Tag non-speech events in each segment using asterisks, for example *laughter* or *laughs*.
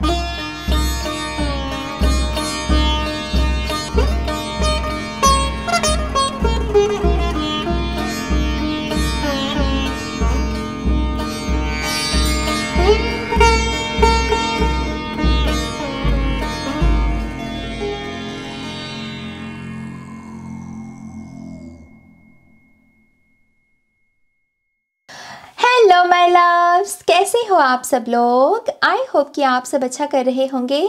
Bye. आप सब लोग आई होप कि आप सब अच्छा कर रहे होंगे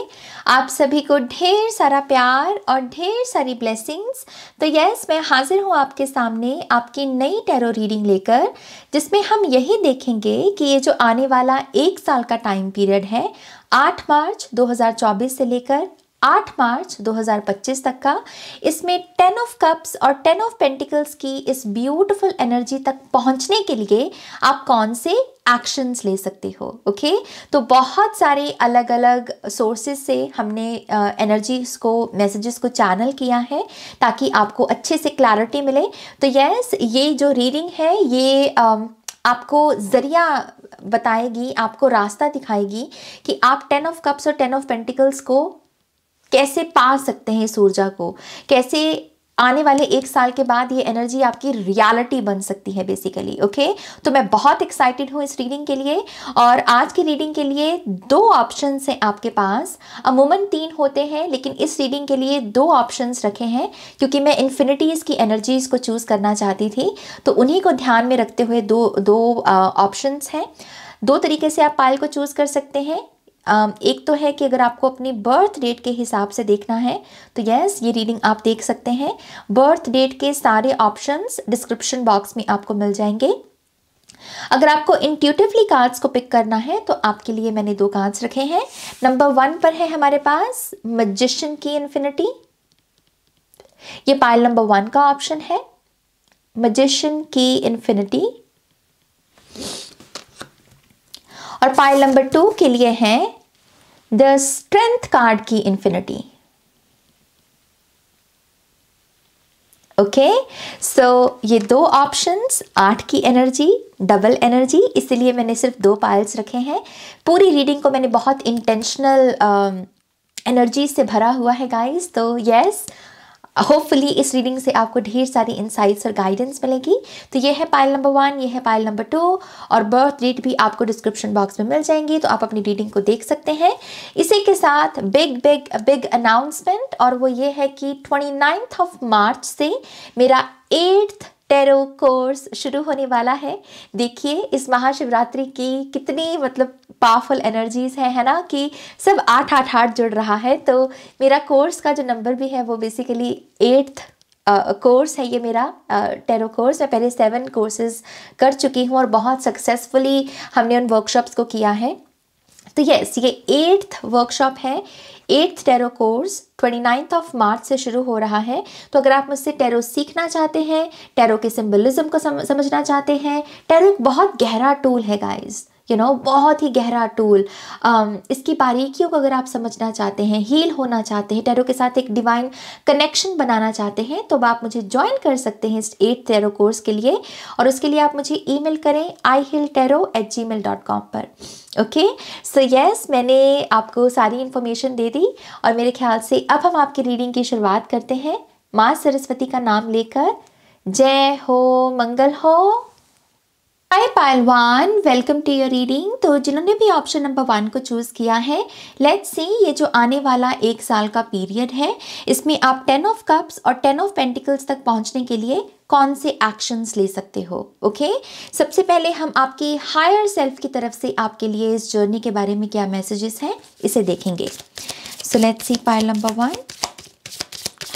आप सभी को ढेर सारा प्यार और ढेर सारी ब्लेसिंग्स तो यस मैं हाज़िर हूँ आपके सामने आपकी नई टैरो रीडिंग लेकर जिसमें हम यही देखेंगे कि ये जो आने वाला एक साल का टाइम पीरियड है 8 मार्च 2024 से लेकर आठ मार्च 2025 तक का इसमें टेन ऑफ कप्स और टेन ऑफ पेंटिकल्स की इस ब्यूटीफुल एनर्जी तक पहुंचने के लिए आप कौन से एक्शंस ले सकते हो ओके okay? तो बहुत सारे अलग अलग सोर्सेज से हमने एनर्जीज को मैसेजेस को चैनल किया है ताकि आपको अच्छे से क्लैरिटी मिले तो यस ये जो रीडिंग है ये uh, आपको ज़रिया बताएगी आपको रास्ता दिखाएगी कि आप टेन ऑफ कप्स और टेन ऑफ पेंटिकल्स को कैसे पा सकते हैं इस ऊर्जा को कैसे आने वाले एक साल के बाद ये एनर्जी आपकी रियलिटी बन सकती है बेसिकली ओके तो मैं बहुत एक्साइटेड हूँ इस रीडिंग के लिए और आज की रीडिंग के लिए दो ऑप्शन हैं आपके पास अमूमन तीन होते हैं लेकिन इस रीडिंग के लिए दो ऑप्शन रखे हैं क्योंकि मैं इन्फिनिटीज़ की एनर्जीज़ को चूज़ करना चाहती थी तो उन्हीं को ध्यान में रखते हुए दो दो ऑप्शन uh, हैं दो तरीके से आप पायल को चूज़ कर सकते हैं Um, एक तो है कि अगर आपको अपनी बर्थ डेट के हिसाब से देखना है तो यस ये रीडिंग आप देख सकते हैं बर्थ डेट के सारे ऑप्शंस डिस्क्रिप्शन बॉक्स में आपको मिल जाएंगे अगर आपको इंट्यूटिवली कार्ड्स को पिक करना है तो आपके लिए मैंने दो कार्ड्स रखे हैं नंबर वन पर है हमारे पास मजिशियन की इन्फिनिटी ये पाइल नंबर वन का ऑप्शन है मजिशन की इन्फिनिटी और पाइल नंबर टू के लिए है द स्ट्रेंथ कार्ड की इंफिनिटी ओके सो ये दो ऑप्शंस आठ की एनर्जी डबल एनर्जी इसलिए मैंने सिर्फ दो पाइल्स रखे हैं पूरी रीडिंग को मैंने बहुत इंटेंशनल एनर्जी uh, से भरा हुआ है गाइस तो यस yes, होपफुली इस रीडिंग से आपको ढेर सारी इंसाइट्स और गाइडेंस मिलेगी तो ये है पायल नंबर वन ये है पायल नंबर टू और बर्थ डेट भी आपको डिस्क्रिप्शन बॉक्स में मिल जाएंगी तो आप अपनी रीडिंग को देख सकते हैं इसी के साथ बिग बिग बिग अनाउंसमेंट और वो ये है कि ट्वेंटी ऑफ मार्च से मेरा एट्थ टेरो कोर्स शुरू होने वाला है देखिए इस महाशिवरात्रि की कितनी मतलब पावरफुल एनर्जीज है है ना कि सब आठ आठ आठ जुड़ रहा है तो मेरा कोर्स का जो नंबर भी है वो बेसिकली एट्थ कोर्स uh, है ये मेरा टेरो uh, कोर्स मैं पहले सेवन कोर्सेज कर चुकी हूँ और बहुत सक्सेसफुली हमने उन वर्कशॉप्स को किया है तो यस ये एट्थ वर्कशॉप है eighth tarot course twenty ninth of March से शुरू हो रहा है तो अगर आप मुझसे टेरो सीखना चाहते हैं टेरो के सिम्बलिज्म को सम, समझना चाहते हैं टेरो एक बहुत गहरा टूल है guys you you know know, बहुत ही गहरा टूल um, इसकी बारीकियों को अगर आप समझना चाहते हैं हील होना चाहते हैं टैरो के साथ एक डिवाइन कनेक्शन बनाना चाहते हैं तो आप मुझे ज्वाइन कर सकते हैं इस एट टैरो कोर्स के लिए और उसके लिए आप मुझे ईमेल करें I hill tarot at Gmail dot com पर ओके सो यस मैंने आपको सारी इन्फॉर्मेशन दे दी और मेरे ख्याल से अब हम आपकी रीडिंग की शुरुआत करते हैं माँ सरस्वती का नाम लेकर जय हो मंगल हो hi one welcome to your reading तो जिन्होंने भी ऑप्शन नंबर वन को चूज़ किया है लेट्स सी ये जो आने वाला एक साल का पीरियड है इसमें आप टेन ऑफ कप्स और टेन ऑफ पेंटिकल्स तक पहुंचने के लिए कौन से एक्शंस ले सकते हो ओके okay? सबसे पहले हम आपकी हायर सेल्फ की तरफ से आपके लिए इस जर्नी के बारे में क्या मैसेजेस हैं इसे देखेंगे so let's see pile number one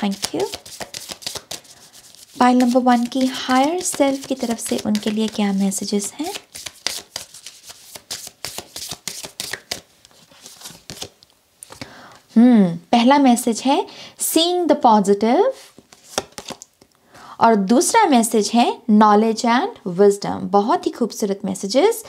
thank you pile number one की हायर सेल्फ की तरफ से उनके लिए क्या मैसेजेस हैं हम्म पहला मैसेज है सीइंग द पॉजिटिव और दूसरा मैसेज है नॉलेज एंड विजडम बहुत ही खूबसूरत मैसेजेस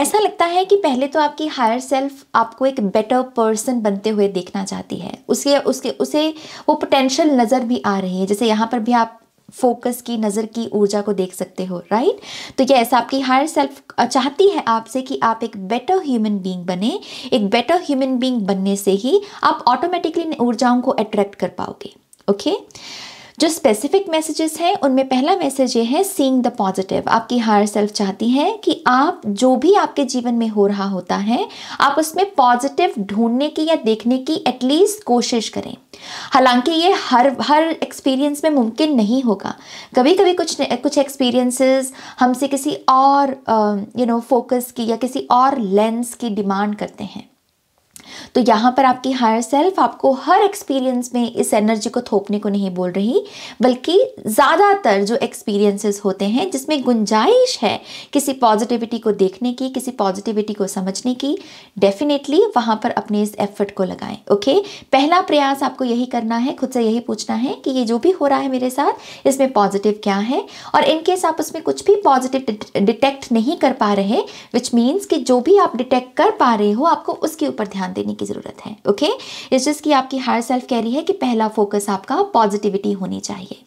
ऐसा लगता है कि पहले तो आपकी हायर सेल्फ आपको एक बेटर पर्सन बनते हुए देखना चाहती है उसके उसके उसे वो पोटेंशियल नज़र भी आ रही है जैसे यहाँ पर भी आप फोकस की नज़र की ऊर्जा को देख सकते हो राइट तो ऐसा आपकी हायर सेल्फ चाहती है आपसे कि आप एक बेटर ह्यूमन बीइंग बने एक बेटर ह्यूमन बीइंग बनने से ही आप ऑटोमेटिकली ऊर्जाओं को अट्रैक्ट कर पाओगे ओके okay? जो स्पेसिफिक मैसेजेस हैं उनमें पहला मैसेज ये है सीइंग द पॉजिटिव आपकी हायर सेल्फ चाहती है कि आप जो भी आपके जीवन में हो रहा होता है आप उसमें पॉजिटिव ढूंढने की या देखने की एटलीस्ट कोशिश करें हालांकि ये हर हर एक्सपीरियंस में मुमकिन नहीं होगा कभी कभी कुछ कुछ एक्सपीरियंसेस हमसे किसी और यू नो फोकस की या किसी और लेंस की डिमांड करते हैं तो यहाँ पर आपकी हायर सेल्फ आपको हर एक्सपीरियंस में इस एनर्जी को थोपने को नहीं बोल रही बल्कि ज़्यादातर जो एक्सपीरियंसेस होते हैं जिसमें गुंजाइश है किसी पॉजिटिविटी को देखने की किसी पॉजिटिविटी को समझने की डेफिनेटली वहाँ पर अपने इस एफर्ट को लगाएं ओके पहला प्रयास आपको यही करना है खुद से यही पूछना है कि ये जो भी हो रहा है मेरे साथ इसमें पॉजिटिव क्या है और इनकेस आप उसमें कुछ भी पॉजिटिव डिटेक्ट नहीं कर पा रहे विच मीन्स कि जो भी आप डिटेक्ट कर पा रहे हो आपको उसके ऊपर ध्यान देने की ज़रूरत है ओके इस चीज़ की आपकी हायर सेल्फ कह रही है कि पहला फोकस आपका पॉजिटिविटी होनी चाहिए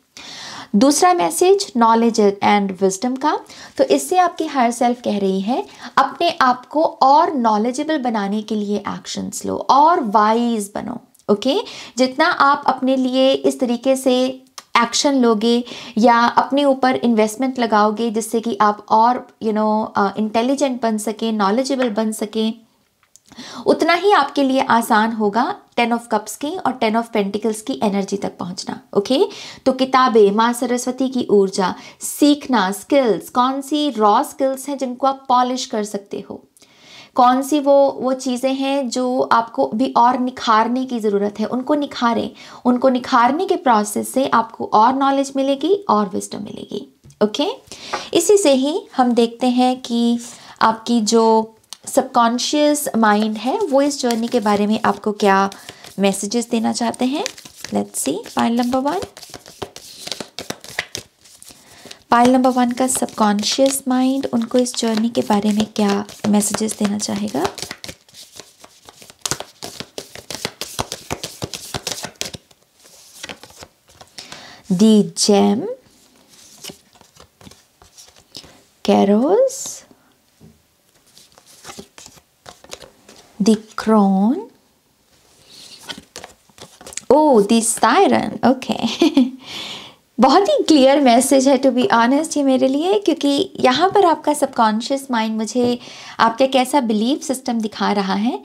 दूसरा मैसेज नॉलेज एंड विजडम का तो इससे आपकी हायर सेल्फ कह रही है अपने आप को और नॉलेजेबल बनाने के लिए एक्शंस लो और वाइज बनो ओके जितना आप अपने लिए इस तरीके से एक्शन लोगे या अपने ऊपर इन्वेस्टमेंट लगाओगे जिससे कि आप और यू नो इंटेलिजेंट बन सकें नॉलेजेबल बन सकें उतना ही आपके लिए आसान होगा टेन ऑफ कप्स की और टेन ऑफ पेंटिकल्स की एनर्जी तक पहुंचना ओके तो किताबें माँ सरस्वती की ऊर्जा सीखना स्किल्स कौन सी रॉ स्किल्स हैं जिनको आप पॉलिश कर सकते हो कौन सी वो वो चीज़ें हैं जो आपको भी और निखारने की ज़रूरत है उनको निखारें उनको निखारने के प्रोसेस से आपको और नॉलेज मिलेगी और विस्टम मिलेगी ओके इसी से ही हम देखते हैं कि आपकी जो सबकॉन्शियस माइंड है वो इस जर्नी के बारे में आपको क्या मैसेजेस देना चाहते हैं let's see pile number one pile number one का सबकॉन्शियस माइंड उनको इस जर्नी के बारे में क्या मैसेजेस देना चाहेगा the gem carries the crown. Oh, the siren. Okay. *laughs* बहुत ही क्लियर मैसेज है टू बी ऑनेस्ट ये मेरे लिए क्योंकि यहाँ पर आपका सबकॉन्शियस माइंड मुझे आपका कैसा बिलीव सिस्टम दिखा रहा है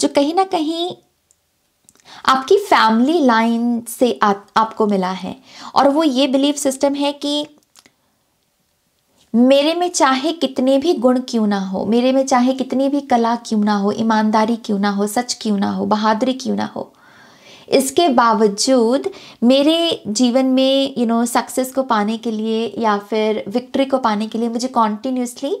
जो कहीं ना कहीं आपकी फैमिली लाइन से आ, आपको मिला है और वो ये बिलीव सिस्टम है कि मेरे में चाहे कितने भी गुण क्यों ना हो मेरे में चाहे कितनी भी कला क्यों ना हो ईमानदारी क्यों ना हो सच क्यों ना हो बहादुरी क्यों ना हो इसके बावजूद मेरे जीवन में यू नो सक्सेस को पाने के लिए या फिर विक्ट्री को पाने के लिए मुझे कॉन्टीन्यूसली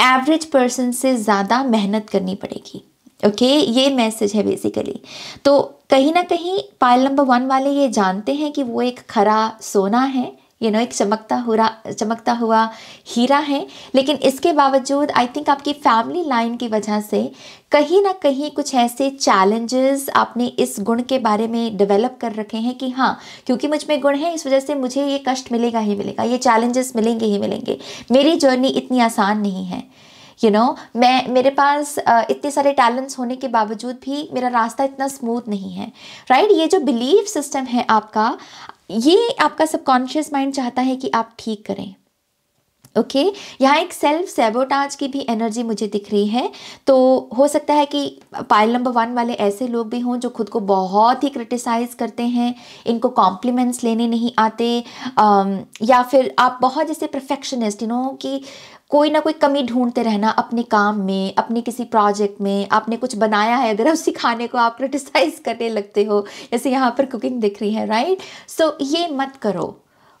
एवरेज पर्सन से ज़्यादा मेहनत करनी पड़ेगी ओके okay, ये मैसेज है बेसिकली तो कहीं ना कहीं पायल नंबर वन वाले ये जानते हैं कि वो एक खरा सोना है यू नो एक चमकता हुआ चमकता हुआ हीरा है लेकिन इसके बावजूद आई थिंक आपकी फैमिली लाइन की वजह से कहीं ना कहीं कुछ ऐसे चैलेंजेस आपने इस गुण के बारे में डेवलप कर रखे हैं कि हाँ क्योंकि मुझ में गुण है इस वजह से मुझे ये कष्ट मिलेगा ही मिलेगा ये चैलेंजेस मिलेंगे ही मिलेंगे मेरी जर्नी इतनी आसान नहीं है यू you नो know, मैं मेरे पास इतने सारे टैलेंट्स होने के बावजूद भी मेरा रास्ता इतना स्मूथ नहीं है राइट right? ये जो बिलीव सिस्टम है आपका ये आपका सबकॉन्शियस माइंड चाहता है कि आप ठीक करें ओके okay? यहाँ एक सेल्फ सेबोटाज की भी एनर्जी मुझे दिख रही है तो हो सकता है कि पाइल नंबर वन वाले ऐसे लोग भी हों जो खुद को बहुत ही क्रिटिसाइज़ करते हैं इनको कॉम्प्लीमेंट्स लेने नहीं आते या फिर आप बहुत जैसे परफेक्शनिस्ट यू नो कि कोई ना कोई कमी ढूंढते रहना अपने काम में अपने किसी प्रोजेक्ट में आपने कुछ बनाया है अगर उसी खाने को आप क्रिटिसाइज़ करने लगते हो जैसे यहाँ पर कुकिंग दिख रही है राइट सो so, ये मत करो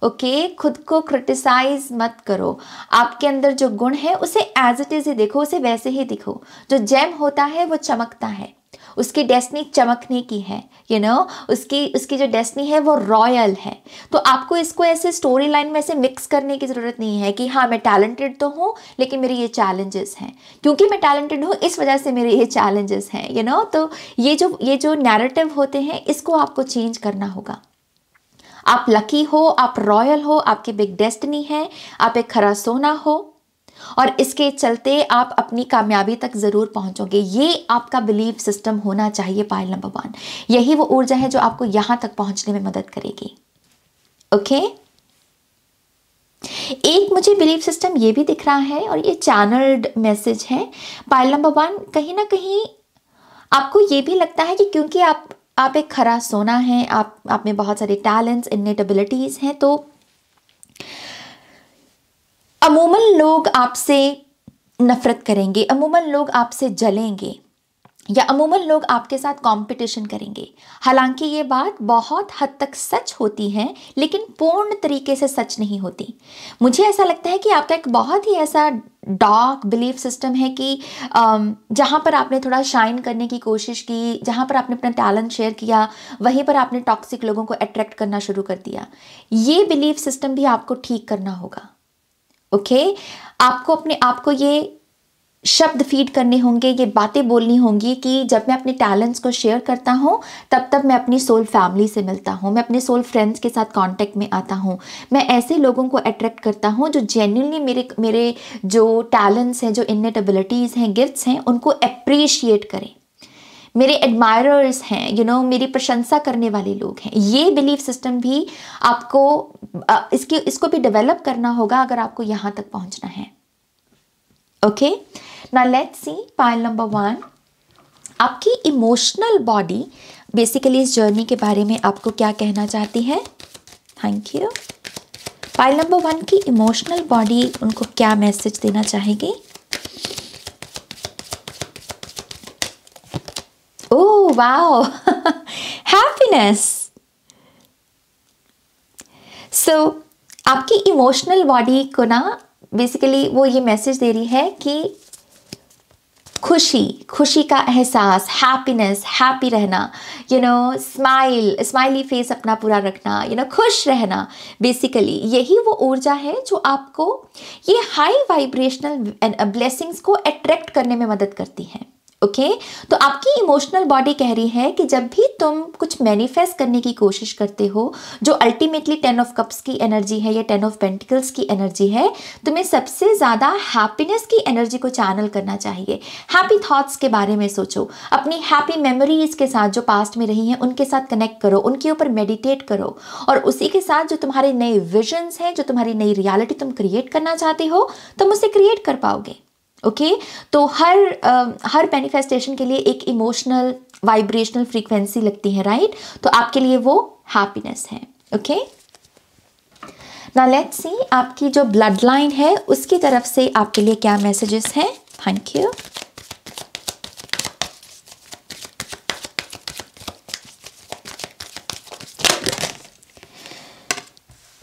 ओके okay, खुद को क्रिटिसाइज मत करो आपके अंदर जो गुण है उसे एज इट इज़ ही देखो उसे वैसे ही दिखो जो जैम होता है वो चमकता है उसकी डेस्टनी चमकने की है यू you नो know? उसकी उसकी जो डेस्टनी है वो रॉयल है तो आपको इसको ऐसे स्टोरी लाइन में ऐसे मिक्स करने की ज़रूरत नहीं है कि हाँ मैं टैलेंटेड तो हूँ लेकिन मेरे ये चैलेंजेस हैं क्योंकि मैं टैलेंटेड हूँ इस वजह से मेरे ये चैलेंजेस हैं यू नो तो ये जो ये जो नैरेटिव होते हैं इसको आपको चेंज करना होगा आप लकी हो आप रॉयल हो आपकी बिग डेस्टनी है आप एक खरा सोना हो और इसके चलते आप अपनी कामयाबी तक ज़रूर पहुंचोगे ये आपका बिलीव सिस्टम होना चाहिए पायल नंबर वन यही वो ऊर्जा है जो आपको यहाँ तक पहुँचने में मदद करेगी ओके okay? एक मुझे बिलीफ सिस्टम ये भी दिख रहा है और ये चैनल्ड मैसेज है पायल नंबर वन कहीं ना कहीं आपको ये भी लगता है कि क्योंकि आप आप एक खरा सोना है आप आप में बहुत सारे टैलेंट्स इननेट हैं तो अमूमन लोग आपसे नफ़रत करेंगे अमूमन लोग आपसे जलेंगे या अमूमन लोग आपके साथ कंपटीशन करेंगे हालांकि ये बात बहुत हद तक सच होती है लेकिन पूर्ण तरीके से सच नहीं होती मुझे ऐसा लगता है कि आपका तो एक बहुत ही ऐसा डार्क बिलीफ सिस्टम है कि जहाँ पर आपने थोड़ा शाइन करने की कोशिश की जहाँ पर आपने अपना टैलेंट शेयर किया वहीं पर आपने टॉक्सिक लोगों को अट्रैक्ट करना शुरू कर दिया ये बिलीफ सिस्टम भी आपको ठीक करना होगा ओके आपको अपने आपको ये शब्द फीड करने होंगे ये बातें बोलनी होंगी कि जब मैं अपने टैलेंट्स को शेयर करता हूँ तब तब मैं अपनी सोल फैमिली से मिलता हूँ मैं अपने सोल फ्रेंड्स के साथ कांटेक्ट में आता हूँ मैं ऐसे लोगों को अट्रैक्ट करता हूँ जो जेन्यूनली मेरे मेरे जो टैलेंट्स हैं जो इननेट एबिलिटीज़ हैं गिफ्ट्स हैं उनको अप्रिशिएट करें मेरे एडमायरर्स हैं यू नो मेरी प्रशंसा करने वाले लोग हैं ये बिलीफ सिस्टम भी आपको इसकी इसको भी डेवलप करना होगा अगर आपको यहाँ तक पहुँचना है ओके ना let's see pile number one आपकी इमोशनल बॉडी बेसिकली इस जर्नी के बारे में आपको क्या कहना चाहती है thank you pile number one की इमोशनल बॉडी उनको क्या मैसेज देना चाहेगी wow. *laughs* Happiness. so, आपकी इमोशनल बॉडी को ना बेसिकली वो ये मैसेज दे रही है कि खुशी खुशी का एहसास हैप्पीनेस हैप्पी रहना you know smile smiley face अपना पूरा रखना यू you नो know, खुश रहना बेसिकली यही वो ऊर्जा है जो आपको ये हाई वाइब्रेशनल ब्लेसिंग्स को अट्रैक्ट करने में मदद करती है ओके okay? तो आपकी इमोशनल बॉडी कह रही है कि जब भी तुम कुछ मैनिफेस्ट करने की कोशिश करते हो जो अल्टीमेटली टेन ऑफ कप्स की एनर्जी है या टेन ऑफ पेंटिकल्स की एनर्जी है तुम्हें सबसे ज़्यादा हैप्पीनेस की एनर्जी को चैनल करना चाहिए हैप्पी थॉट्स के बारे में सोचो अपनी हैप्पी मेमोरीज के साथ जो पास्ट में रही हैं उनके साथ कनेक्ट करो उनके ऊपर मेडिटेट करो और उसी के साथ जो तुम्हारे नए विजन्स हैं जो तुम्हारी नई रियालिटी तुम क्रिएट करना चाहते हो तुम उसे क्रिएट कर पाओगे ओके okay? तो हर आ, हर मैनिफेस्टेशन के लिए एक इमोशनल वाइब्रेशनल फ्रीक्वेंसी लगती है राइट right? तो आपके लिए वो हैप्पीनेस है ओके ना लेट्स सी आपकी जो ब्लड लाइन है उसकी तरफ से आपके लिए क्या मैसेजेस हैं थैंक यू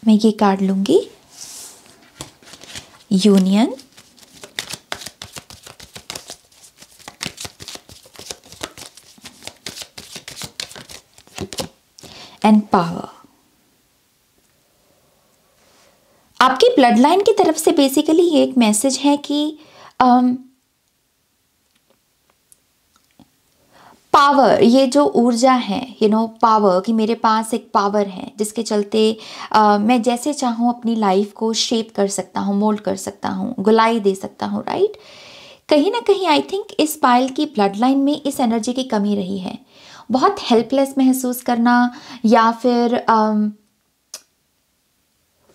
मैं ये कार्ड लूंगी यूनियन पावर आपकी ब्लड लाइन की तरफ से बेसिकली ये एक मैसेज है कि पावर um, ये जो ऊर्जा है यू नो पावर कि मेरे पास एक पावर है जिसके चलते आ, uh, मैं जैसे चाहूँ अपनी लाइफ को शेप कर सकता हूँ मोल्ड कर सकता हूँ गुलाई दे सकता हूँ राइट कहीं ना कहीं आई थिंक इस पाइल की ब्लड लाइन में इस एनर्जी की कमी रही है बहुत हेल्पलेस महसूस करना या फिर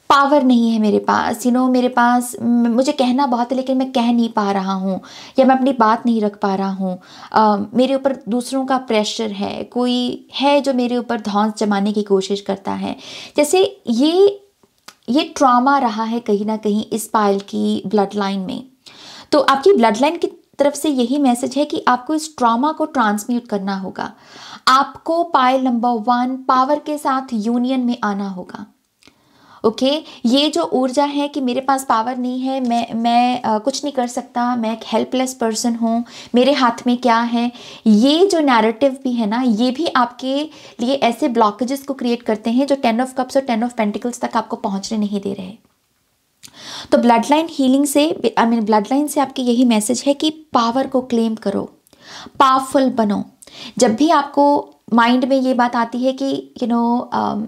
पावर um, नहीं है मेरे पास यू नो मेरे पास मुझे कहना बहुत है लेकिन मैं कह नहीं पा रहा हूँ या मैं अपनी बात नहीं रख पा रहा हूँ मेरे ऊपर दूसरों का प्रेशर है कोई है जो मेरे ऊपर धौंस जमाने की कोशिश करता है जैसे ये ये ट्रॉमा रहा है कहीं ना कहीं इस पायल की ब्लड लाइन में तो आपकी ब्लड लाइन की तरफ से यही मैसेज है कि आपको इस ट्रामा को ट्रांसम्यूट करना होगा आपको पायल नंबर वन पावर के साथ यूनियन में आना होगा ओके okay, ये जो ऊर्जा है कि मेरे पास पावर नहीं है मैं मैं आ, कुछ नहीं कर सकता मैं एक हेल्पलेस पर्सन हूँ मेरे हाथ में क्या है ये जो नैरेटिव भी है ना ये भी आपके लिए ऐसे ब्लॉकेजेस को क्रिएट करते हैं जो टेन ऑफ कप्स और टेन ऑफ पेंटिकल्स तक आपको पहुँचने नहीं दे रहे तो ब्लड लाइन हीलिंग से आई मीन ब्लड लाइन से आपकी यही मैसेज है कि पावर को क्लेम करो पावरफुल बनो जब भी आपको माइंड में ये बात आती है कि you you know know, um,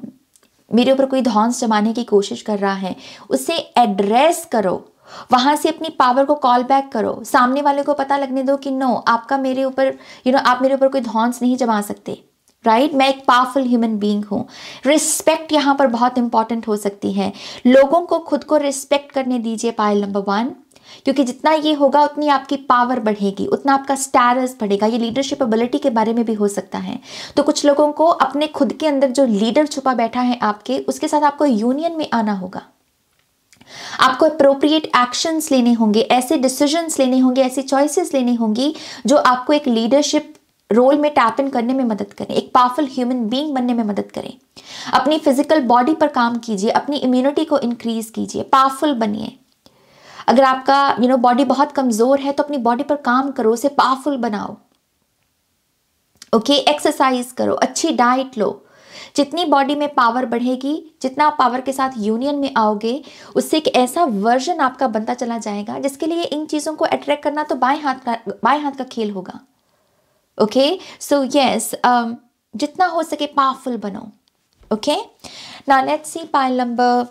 मेरे ऊपर कोई धौंस जमाने की कोशिश कर रहा है उसे एड्रेस करो वहाँ से अपनी पावर को कॉल बैक करो सामने वाले को पता लगने दो कि नो आपका मेरे ऊपर यू नो आप मेरे ऊपर कोई धौंस नहीं जमा सकते राइट right? मैं एक पावरफुल ह्यूमन बीइंग हूँ रिस्पेक्ट यहाँ पर बहुत इंपॉर्टेंट हो सकती है लोगों को खुद को रिस्पेक्ट करने दीजिए पायल नंबर वन क्योंकि जितना ये होगा उतनी आपकी पावर बढ़ेगी उतना आपका स्टैरस बढ़ेगा ये लीडरशिप एबिलिटी के बारे में भी हो सकता है तो कुछ लोगों को अपने खुद के अंदर जो लीडर छुपा बैठा है आपके उसके साथ आपको यूनियन में आना होगा आपको अप्रोप्रिएट एक्शंस लेने होंगे ऐसे डिसीजंस लेने होंगे ऐसी चॉइसेस लेने होंगी जो आपको एक लीडरशिप रोल में टैप इन करने में मदद करें एक पावरफुल ह्यूमन बीइंग बनने में मदद करें अपनी फिजिकल बॉडी पर काम कीजिए अपनी इम्यूनिटी को इंक्रीज कीजिए पावरफुल बनिए अगर आपका यू नो बॉडी बहुत कमज़ोर है तो अपनी बॉडी पर काम करो उसे पावरफुल बनाओ ओके okay, एक्सरसाइज करो अच्छी डाइट लो जितनी बॉडी में पावर बढ़ेगी जितना आप पावर के साथ यूनियन में आओगे उससे एक ऐसा वर्जन आपका बनता चला जाएगा जिसके लिए इन चीज़ों को अट्रैक्ट करना तो बाएं हाथ का बाएं हाथ का खेल होगा ओके सो यस जितना हो सके पावरफुल बनो ओके ना let's see pile number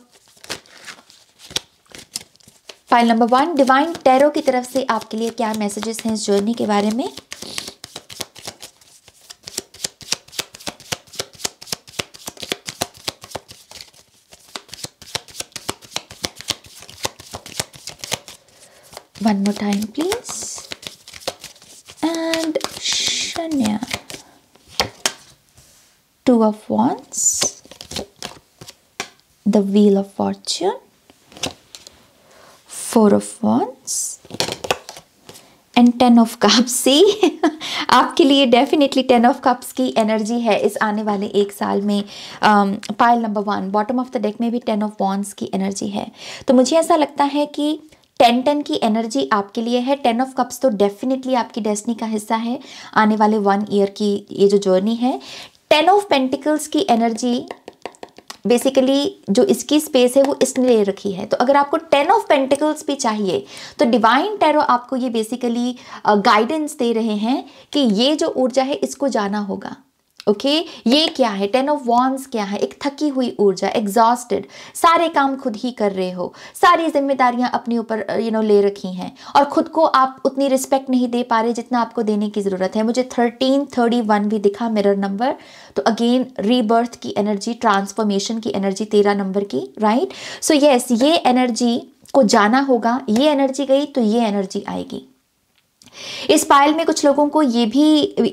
pile number one divine tarot की तरफ से आपके लिए क्या मैसेजेस हैं इस जर्नी के बारे में one more time please Kenya. Two of Wands, the Wheel of Fortune, Four of Wands, and ten of cups see आपके लिए डेफिनेटली टेन ऑफ कप्स की एनर्जी है इस आने वाले एक साल में pile number one bottom of the deck में भी टेन ऑफ वॉन्स की एनर्जी है तो मुझे ऐसा लगता है कि टेन टेन की एनर्जी आपके लिए है टेन ऑफ कप्स तो डेफिनेटली आपकी डेस्टनी का हिस्सा है आने वाले वन ईयर की ये जो जर्नी है टेन ऑफ पेंटिकल्स की एनर्जी बेसिकली जो इसकी स्पेस है वो इसने ले रखी है तो अगर आपको टेन ऑफ पेंटिकल्स भी चाहिए तो डिवाइन टेरो आपको ये बेसिकली गाइडेंस दे रहे हैं कि ये जो ऊर्जा है इसको जाना होगा ओके okay? ये क्या है टेन ऑफ वॉन्स क्या है एक थकी हुई ऊर्जा एग्जॉस्टेड सारे काम खुद ही कर रहे हो सारी जिम्मेदारियां अपने ऊपर यू नो ले रखी हैं और खुद को आप उतनी रिस्पेक्ट नहीं दे पा रहे जितना आपको देने की ज़रूरत है मुझे थर्टीन थर्टी वन भी दिखा मिरर नंबर तो अगेन रीबर्थ की एनर्जी ट्रांसफॉर्मेशन की एनर्जी तेरह नंबर की राइट सो यस ये एनर्जी को जाना होगा ये एनर्जी गई तो ये एनर्जी आएगी इस पायल में कुछ लोगों को ये भी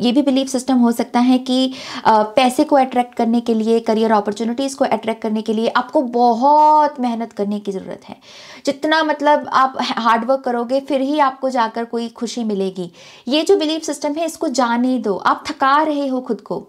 ये भी बिलीव सिस्टम हो सकता है कि पैसे को अट्रैक्ट करने के लिए करियर अपॉर्चुनिटीज़ को अट्रैक्ट करने के लिए आपको बहुत मेहनत करने की ज़रूरत है जितना मतलब आप हार्डवर्क करोगे फिर ही आपको जाकर कोई खुशी मिलेगी ये जो बिलीव सिस्टम है इसको जाने दो आप थका रहे हो खुद को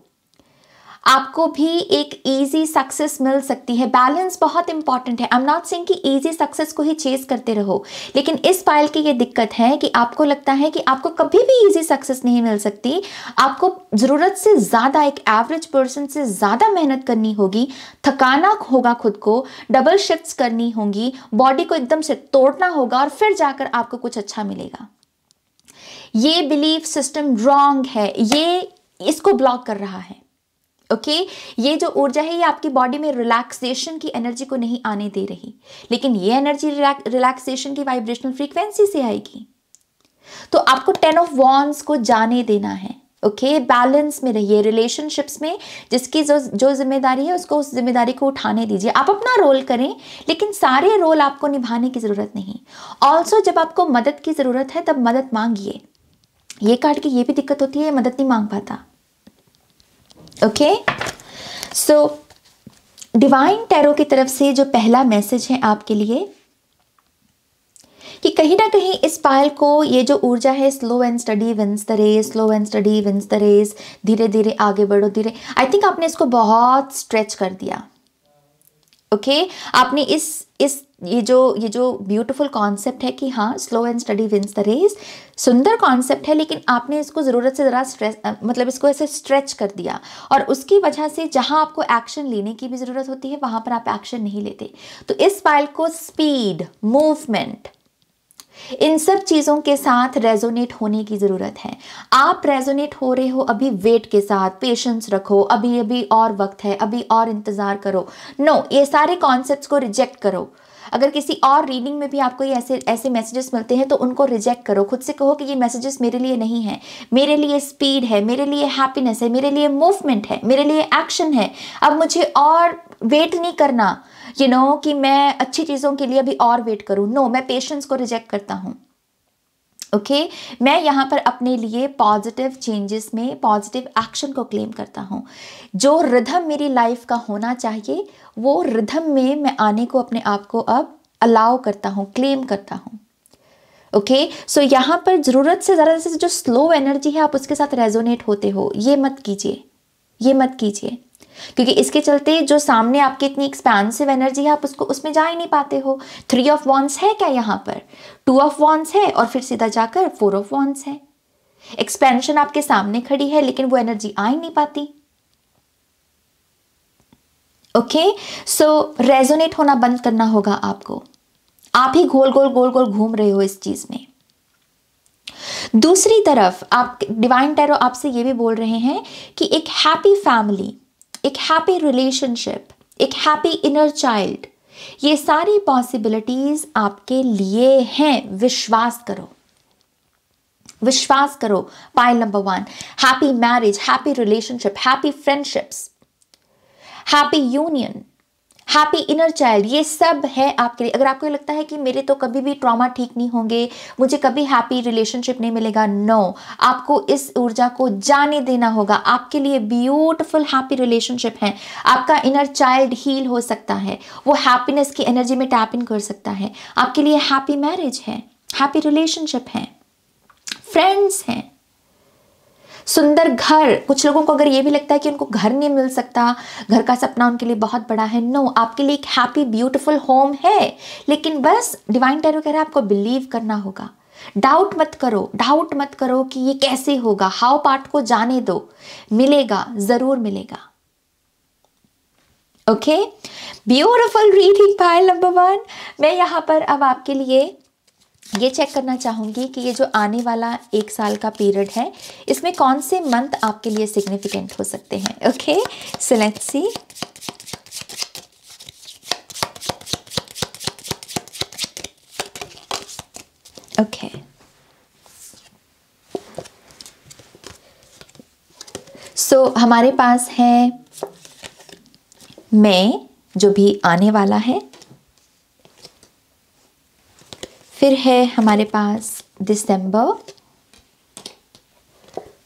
आपको भी एक ईजी सक्सेस मिल सकती है बैलेंस बहुत इंपॉर्टेंट है आई एम नॉट सेइंग कि ईजी सक्सेस को ही चेस करते रहो लेकिन इस फाइल की ये दिक्कत है कि आपको लगता है कि आपको कभी भी ईजी सक्सेस नहीं मिल सकती आपको ज़रूरत से ज़्यादा एक एवरेज पर्सन से ज़्यादा मेहनत करनी होगी थकाना होगा खुद को डबल शिफ्ट करनी होगी बॉडी को एकदम से तोड़ना होगा और फिर जाकर आपको कुछ अच्छा मिलेगा ये बिलीफ सिस्टम रॉन्ग है ये इसको ब्लॉक कर रहा है ओके ये जो ऊर्जा है ये आपकी बॉडी में रिलैक्सेशन की एनर्जी को नहीं आने दे रही लेकिन ये एनर्जी रिलैक्सेशन की वाइब्रेशनल फ्रीक्वेंसी से आएगी तो आपको टेन ऑफ वॉन्स को जाने देना है ओके okay, बैलेंस में रहिए रिलेशनशिप्स में जिसकी जो जो जिम्मेदारी है उसको उस जिम्मेदारी को उठाने दीजिए आप अपना रोल करें लेकिन सारे रोल आपको निभाने की ज़रूरत नहीं ऑल्सो जब आपको मदद की ज़रूरत है तब मदद मांगिए ये कार्ड की ये भी दिक्कत होती है मदद नहीं मांग पाता ओके सो डिवाइन टैरो की तरफ से जो पहला मैसेज है आपके लिए कि कहीं ना कहीं इस पायल को ये जो ऊर्जा है slow and steady wins the race slow and steady wins the race धीरे धीरे आगे बढ़ो धीरे आई थिंक आपने इसको बहुत स्ट्रेच कर दिया ओके okay? आपने इस इस ये जो ये जो ब्यूटीफुल कॉन्सेप्ट है कि हाँ slow and steady wins the race सुंदर कॉन्सेप्ट है लेकिन आपने इसको ज़रूरत से ज़रा स्ट्रेस मतलब इसको ऐसे स्ट्रेच कर दिया और उसकी वजह से जहाँ आपको एक्शन लेने की भी ज़रूरत होती है वहाँ पर आप एक्शन नहीं लेते तो इस फाइल को स्पीड मूवमेंट इन सब चीज़ों के साथ रेजोनेट होने की ज़रूरत है आप रेजोनेट हो रहे हो अभी वेट के साथ पेशेंस रखो अभी अभी और वक्त है अभी और इंतज़ार करो नो no, ये सारे कॉन्सेप्ट्स को रिजेक्ट करो अगर किसी और रीडिंग में भी आपको ये ऐसे ऐसे मैसेजेस मिलते हैं तो उनको रिजेक्ट करो खुद से कहो कि ये मैसेजेस मेरे लिए नहीं है मेरे लिए स्पीड है मेरे लिए हैप्पीनेस है मेरे लिए मूवमेंट है मेरे लिए एक्शन है अब मुझे और वेट नहीं करना यू you नो know, कि मैं अच्छी चीज़ों के लिए अभी और वेट करूँ नो no, मैं पेशेंस को रिजेक्ट करता हूँ ओके okay? मैं यहाँ पर अपने लिए पॉजिटिव चेंजेस में पॉजिटिव एक्शन को क्लेम करता हूँ जो रिधम मेरी लाइफ का होना चाहिए वो रिधम में मैं आने को अपने आप को अब अलाउ करता हूँ क्लेम करता हूँ ओके okay? सो so, यहाँ पर ज़रूरत से ज़्यादा से जो स्लो एनर्जी है आप उसके साथ रेजोनेट होते हो ये मत कीजिए ये मत कीजिए क्योंकि इसके चलते जो सामने आपकी इतनी एक्सपेंसिव एनर्जी है आप उसको उसमें जा ही नहीं पाते हो थ्री ऑफ वॉन्स है क्या यहाँ पर टू ऑफ वॉन्स है और फिर सीधा जाकर फोर ऑफ वॉन्स है एक्सपेंशन आपके सामने खड़ी है लेकिन वो एनर्जी आ ही नहीं पाती ओके सो रेजोनेट होना बंद करना होगा आपको आप ही गोल गोल गोल गोल घूम रहे हो इस चीज में दूसरी तरफ आप डिवाइन टैरो आपसे ये भी बोल रहे हैं कि एक हैप्पी फैमिली एक हैप्पी रिलेशनशिप एक हैप्पी इनर चाइल्ड ये सारी पॉसिबिलिटीज़ आपके लिए हैं विश्वास करो विश्वास करो pile number one happy marriage happy relationship happy friendships happy union happy inner child ये सब है आपके लिए अगर आपको लगता है कि मेरे तो कभी भी ट्रॉमा ठीक नहीं होंगे मुझे कभी हैप्पी रिलेशनशिप नहीं मिलेगा नो आपको इस ऊर्जा को जाने देना होगा आपके लिए ब्यूटिफुल हैप्पी रिलेशनशिप है आपका इनर चाइल्ड हील हो सकता है वो हैप्पीनेस की एनर्जी में टैप इन कर सकता है आपके लिए हैप्पी मैरिज है हैप्पी रिलेशनशिप है फ्रेंड्स हैं सुंदर घर कुछ लोगों को अगर ये भी लगता है कि उनको घर नहीं मिल सकता घर का सपना उनके लिए बहुत बड़ा है नो आपके लिए एक हैप्पी ब्यूटिफुल होम है लेकिन बस डिवाइन टैरो कह रहा है आपको बिलीव करना होगा डाउट मत करो डाउट मत करो कि ये कैसे होगा हाउ पार्ट को जाने दो मिलेगा ज़रूर मिलेगा okay beautiful reading pile number one मैं यहां पर अब आपके लिए ये चेक करना चाहूँगी कि ये जो आने वाला एक साल का पीरियड है इसमें कौन से मंथ आपके लिए सिग्निफिकेंट हो सकते हैं okay select see okay so हमारे पास है मई जो भी आने वाला है फिर है हमारे पास दिसंबर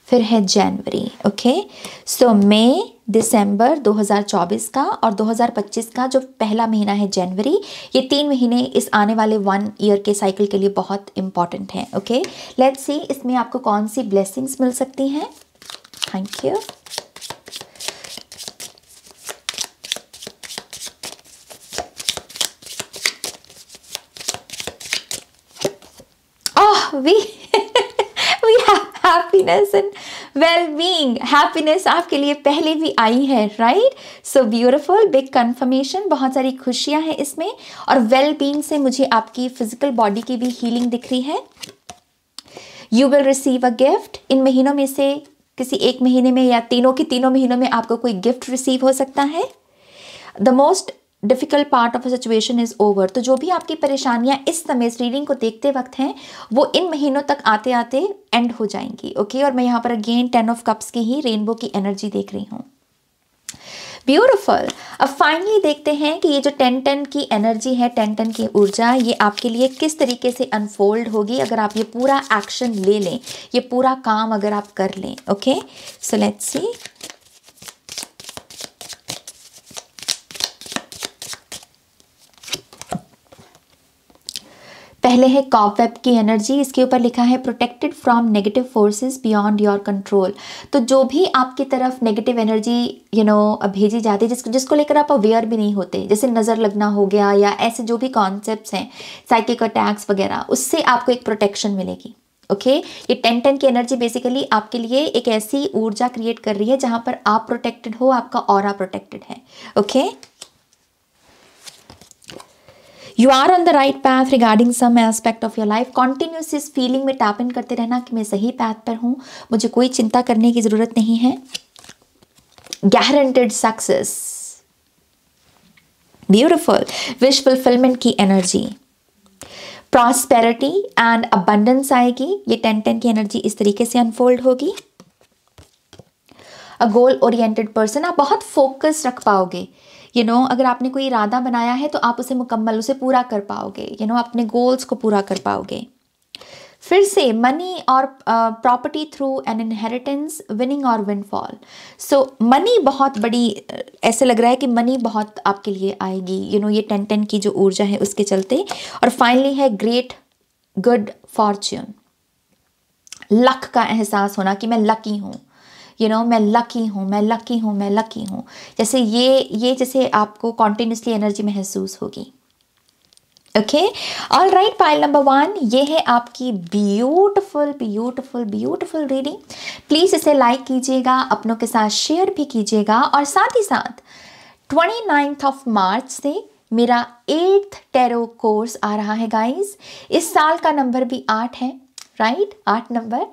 फिर है जनवरी ओके सो मई दिसंबर 2024 का और 2025 का जो पहला महीना है जनवरी ये तीन महीने इस आने वाले वन ईयर के साइकिल के लिए बहुत इंपॉर्टेंट हैं ओके लेट्स सी इसमें आपको कौन सी ब्लेसिंग्स मिल सकती हैं thank you we we have happiness and well being happiness आपके लिए पहले भी आई है right so beautiful big confirmation बहुत सारी खुशियाँ हैं इसमें और वेल well बींग से मुझे आपकी फिजिकल बॉडी की भी हीलिंग दिख रही है you will receive a gift इन महीनों में से किसी एक महीने में या तीनों के तीनों महीनों में आपको कोई गिफ्ट रिसीव हो सकता है the most difficult part of a situation is over तो जो भी आपकी परेशानियाँ इस समय इस रीडिंग को देखते वक्त हैं वो इन महीनों तक आते आते एंड हो जाएंगी ओके और मैं यहाँ पर अगेन टेन ऑफ कप्स की ही रेनबो की एनर्जी देख रही हूँ ब्यूटिफुल अब फाइनली देखते हैं कि ये जो टेन टन की एनर्जी है टेन टन की ऊर्जा ये आपके लिए किस तरीके से अनफोल्ड होगी अगर आप ये पूरा एक्शन ले लें ये पूरा काम अगर आप कर लें ओके सो लेट्स सी पहले है वेब की एनर्जी इसके ऊपर लिखा है protected from negative forces beyond your control तो जो भी आपकी तरफ नेगेटिव एनर्जी यू नो भेजी जाती है जिसको जिसको लेकर आप अवेयर भी नहीं होते जैसे नज़र लगना हो गया या ऐसे जो भी कॉन्सेप्ट हैं साइकिक अटैक्स वगैरह उससे आपको एक प्रोटेक्शन मिलेगी ओके okay? ये टेन टेन की एनर्जी बेसिकली आपके लिए एक ऐसी ऊर्जा क्रिएट कर रही है जहाँ पर आप प्रोटेक्टेड हो आपका और प्रोटेक्टेड है okay okay? You are on the right path regarding some aspect of your life continuous इस फीलिंग में टैप इन करते रहना कि मैं सही पैथ पर हूँ मुझे कोई चिंता करने की ज़रूरत नहीं है guaranteed success beautiful wish fulfilment की एनर्जी प्रॉस्पेरिटी एंड अबंडेंस आएगी ये टेन टेन की एनर्जी इस तरीके से अनफोल्ड होगी अ गोल ओरिएंटेड पर्सन आप बहुत फोकस रख पाओगे यू नो अगर आपने कोई इरादा बनाया है तो आप उसे मुकम्मल उसे पूरा कर पाओगे यू you नो know, अपने गोल्स को पूरा कर पाओगे फिर से मनी और property through an inheritance winning और विनफॉल सो मनी बहुत बड़ी uh, ऐसे लग रहा है कि मनी बहुत आपके लिए आएगी यू you नो know, ये टेन टेन की जो ऊर्जा है उसके चलते और फाइनली है ग्रेट गुड फॉर्च्यून लक का एहसास होना कि मैं लकी हूँ यू नो मैं लकी हूँ मैं लकी हूँ मैं लकी हूँ जैसे ये ये जैसे आपको कॉन्टीन्यूसली एनर्जी महसूस होगी okay all right pile number one ये है आपकी beautiful beautiful beautiful reading please इसे लाइक कीजिएगा अपनों के साथ शेयर भी कीजिएगा और साथ ही साथ ट्वेंटी नाइन्थ ऑफ मार्च से मेरा एट्थ टेरो कोर्स आ रहा है गाइस इस साल का नंबर भी आठ है राइट आठ नंबर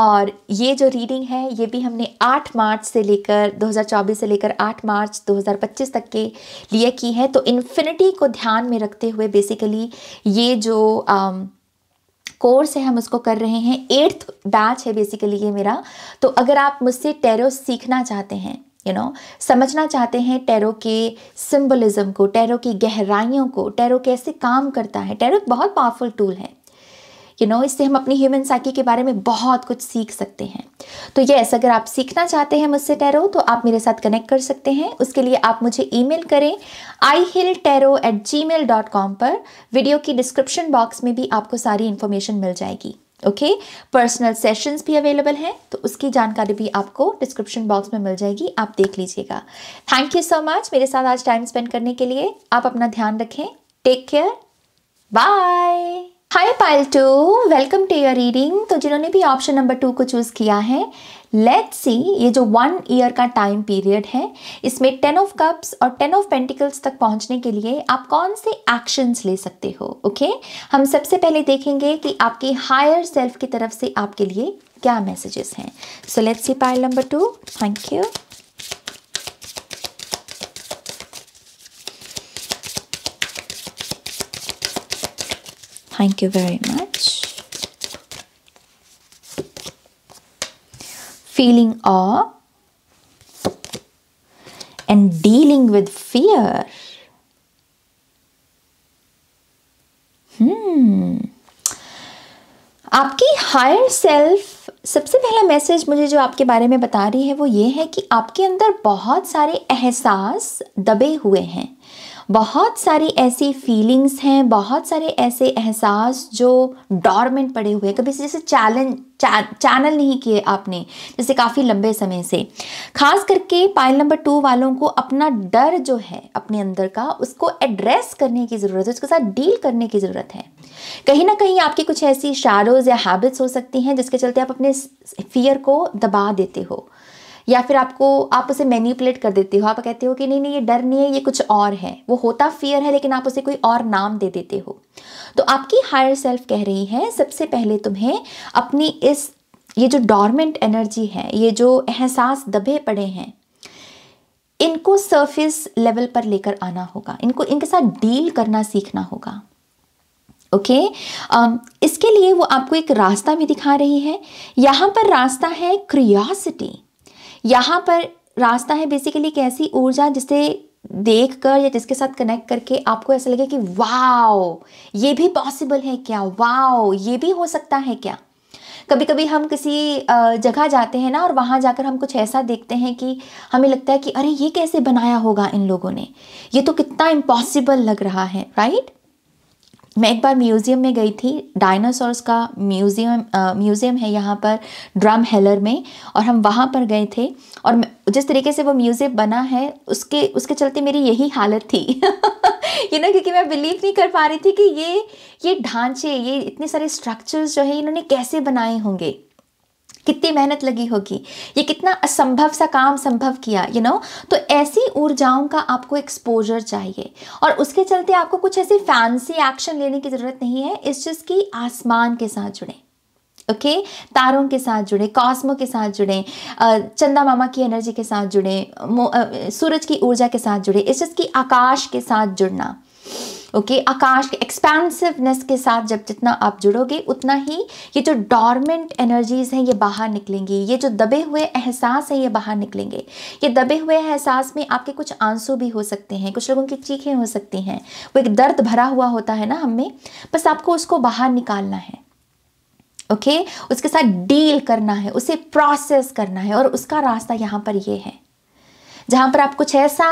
और ये जो रीडिंग है ये भी हमने आठ मार्च से लेकर 2024 से लेकर आठ मार्च 2025 तक के लिए की है तो इन्फिनिटी को ध्यान में रखते हुए बेसिकली ये जो um, कोर्स है हम उसको कर रहे हैं एट्थ बैच है बेसिकली ये मेरा तो अगर आप मुझसे टेरो सीखना चाहते हैं यू you नो know, समझना चाहते हैं टैरो के सिंबलिज्म को टैरो की गहराइयों को टैरो कैसे काम करता है टैरो बहुत पावरफुल टूल है यू नो इससे हम अपनी ह्यूमन साइकी के बारे में बहुत कुछ सीख सकते हैं तो यस अगर आप सीखना चाहते हैं मुझसे टैरो तो आप मेरे साथ कनेक्ट कर सकते हैं उसके लिए आप मुझे ई करें I hill tarot at Gmail dot com पर वीडियो की डिस्क्रिप्शन बॉक्स में भी आपको सारी इन्फॉर्मेशन मिल जाएगी ओके पर्सनल सेशंस भी अवेलेबल हैं तो उसकी जानकारी भी आपको डिस्क्रिप्शन बॉक्स में मिल जाएगी आप देख लीजिएगा थैंक यू सो मच मेरे साथ आज टाइम स्पेंड करने के लिए आप अपना ध्यान रखें take care bye hi pile two welcome to your reading तो जिन्होंने भी ऑप्शन नंबर टू को चूज़ किया है लेट्स सी ये जो वन ईयर का टाइम पीरियड है इसमें टेन ऑफ कप्स और टेन ऑफ पेंटिकल्स तक पहुंचने के लिए आप कौन से एक्शंस ले सकते हो ओके okay? हम सबसे पहले देखेंगे कि आपके हायर सेल्फ की तरफ से आपके लिए क्या मैसेजेस हैं so let's see pile number two thank you Thank you very much. Feeling awe and dealing with fear. Hmm. आपकी हायर सेल्फ सबसे पहला मैसेज मुझे जो आपके बारे में बता रही है वो ये है कि आपके अंदर बहुत सारे एहसास दबे हुए हैं बहुत सारी ऐसी फीलिंग्स हैं बहुत सारे ऐसे एहसास जो डॉर्मेंट पड़े हुए हैं कभी जैसे चैलेंज चा, चैनल नहीं किए आपने जैसे काफ़ी लंबे समय से खास करके पाइल नंबर टू वालों को अपना डर जो है अपने अंदर का उसको एड्रेस करने की ज़रूरत है उसके साथ डील करने की ज़रूरत है कहीं ना कहीं आपकी कुछ ऐसी शारोज़ या हैबिट्स हो सकती हैं जिसके चलते आप अपने फियर को दबा देते हो या फिर आपको आप उसे मैनिपुलेट कर देते हो आप कहते हो कि नहीं नहीं ये डर नहीं है ये कुछ और है वो होता फियर है लेकिन आप उसे कोई और नाम दे देते हो तो आपकी हायर सेल्फ कह रही है सबसे पहले तुम्हें अपनी इस ये जो डॉर्मेंट एनर्जी है ये जो एहसास दबे पड़े हैं इनको सरफेस लेवल पर लेकर आना होगा इनको इनके साथ डील करना सीखना होगा ओके okay? um, इसके लिए वो आपको एक रास्ता भी दिखा रही है यहां पर रास्ता है क्रियासिटी यहाँ पर रास्ता है बेसिकली एक ऐसी ऊर्जा जिसे देख कर या जिसके साथ कनेक्ट करके आपको ऐसा लगे कि वाओ ये भी पॉसिबल है क्या वाओ ये भी हो सकता है क्या कभी कभी हम किसी जगह जाते हैं ना और वहाँ जाकर हम कुछ ऐसा देखते हैं कि हमें लगता है कि अरे ये कैसे बनाया होगा इन लोगों ने ये तो कितना इम्पॉसिबल लग रहा है राइट मैं एक बार म्यूज़ियम में गई थी डायनासोर्स का म्यूज़ियम म्यूज़ियम है यहाँ पर ड्रम हेलर में और हम वहाँ पर गए थे और जिस तरीके से वो म्यूज़ियम बना है उसके उसके चलते मेरी यही हालत थी ये *laughs* ना क्योंकि मैं बिलीव नहीं कर पा रही थी कि ये ये ढांचे ये इतने सारे स्ट्रक्चर्स जो है इन्होंने कैसे बनाए होंगे कितनी मेहनत लगी होगी ये कितना असंभव सा काम संभव किया यू you नो know? तो ऐसी ऊर्जाओं का आपको एक्सपोजर चाहिए और उसके चलते आपको कुछ ऐसी फैंसी एक्शन लेने की ज़रूरत नहीं है इस चीज़ की आसमान के साथ जुड़े ओके okay? तारों के साथ जुड़े कॉस्मो के साथ जुड़े चंदा मामा की एनर्जी के साथ जुड़े सूरज की ऊर्जा के साथ जुड़े इस चीज़ की आकाश के साथ जुड़ना ओके okay? आकाश के एक्सपेंसिवनेस के साथ जब जितना आप जुड़ोगे उतना ही ये जो डॉर्मेंट एनर्जीज़ हैं ये बाहर निकलेंगी ये जो दबे हुए एहसास हैं ये बाहर निकलेंगे ये दबे हुए एहसास में आपके कुछ आंसू भी हो सकते हैं कुछ लोगों की चीखें हो सकती हैं वो एक दर्द भरा हुआ होता है ना हमें बस आपको उसको बाहर निकालना है ओके okay? उसके साथ डील करना है उसे प्रोसेस करना है और उसका रास्ता यहाँ पर ये है जहाँ पर आप कुछ ऐसा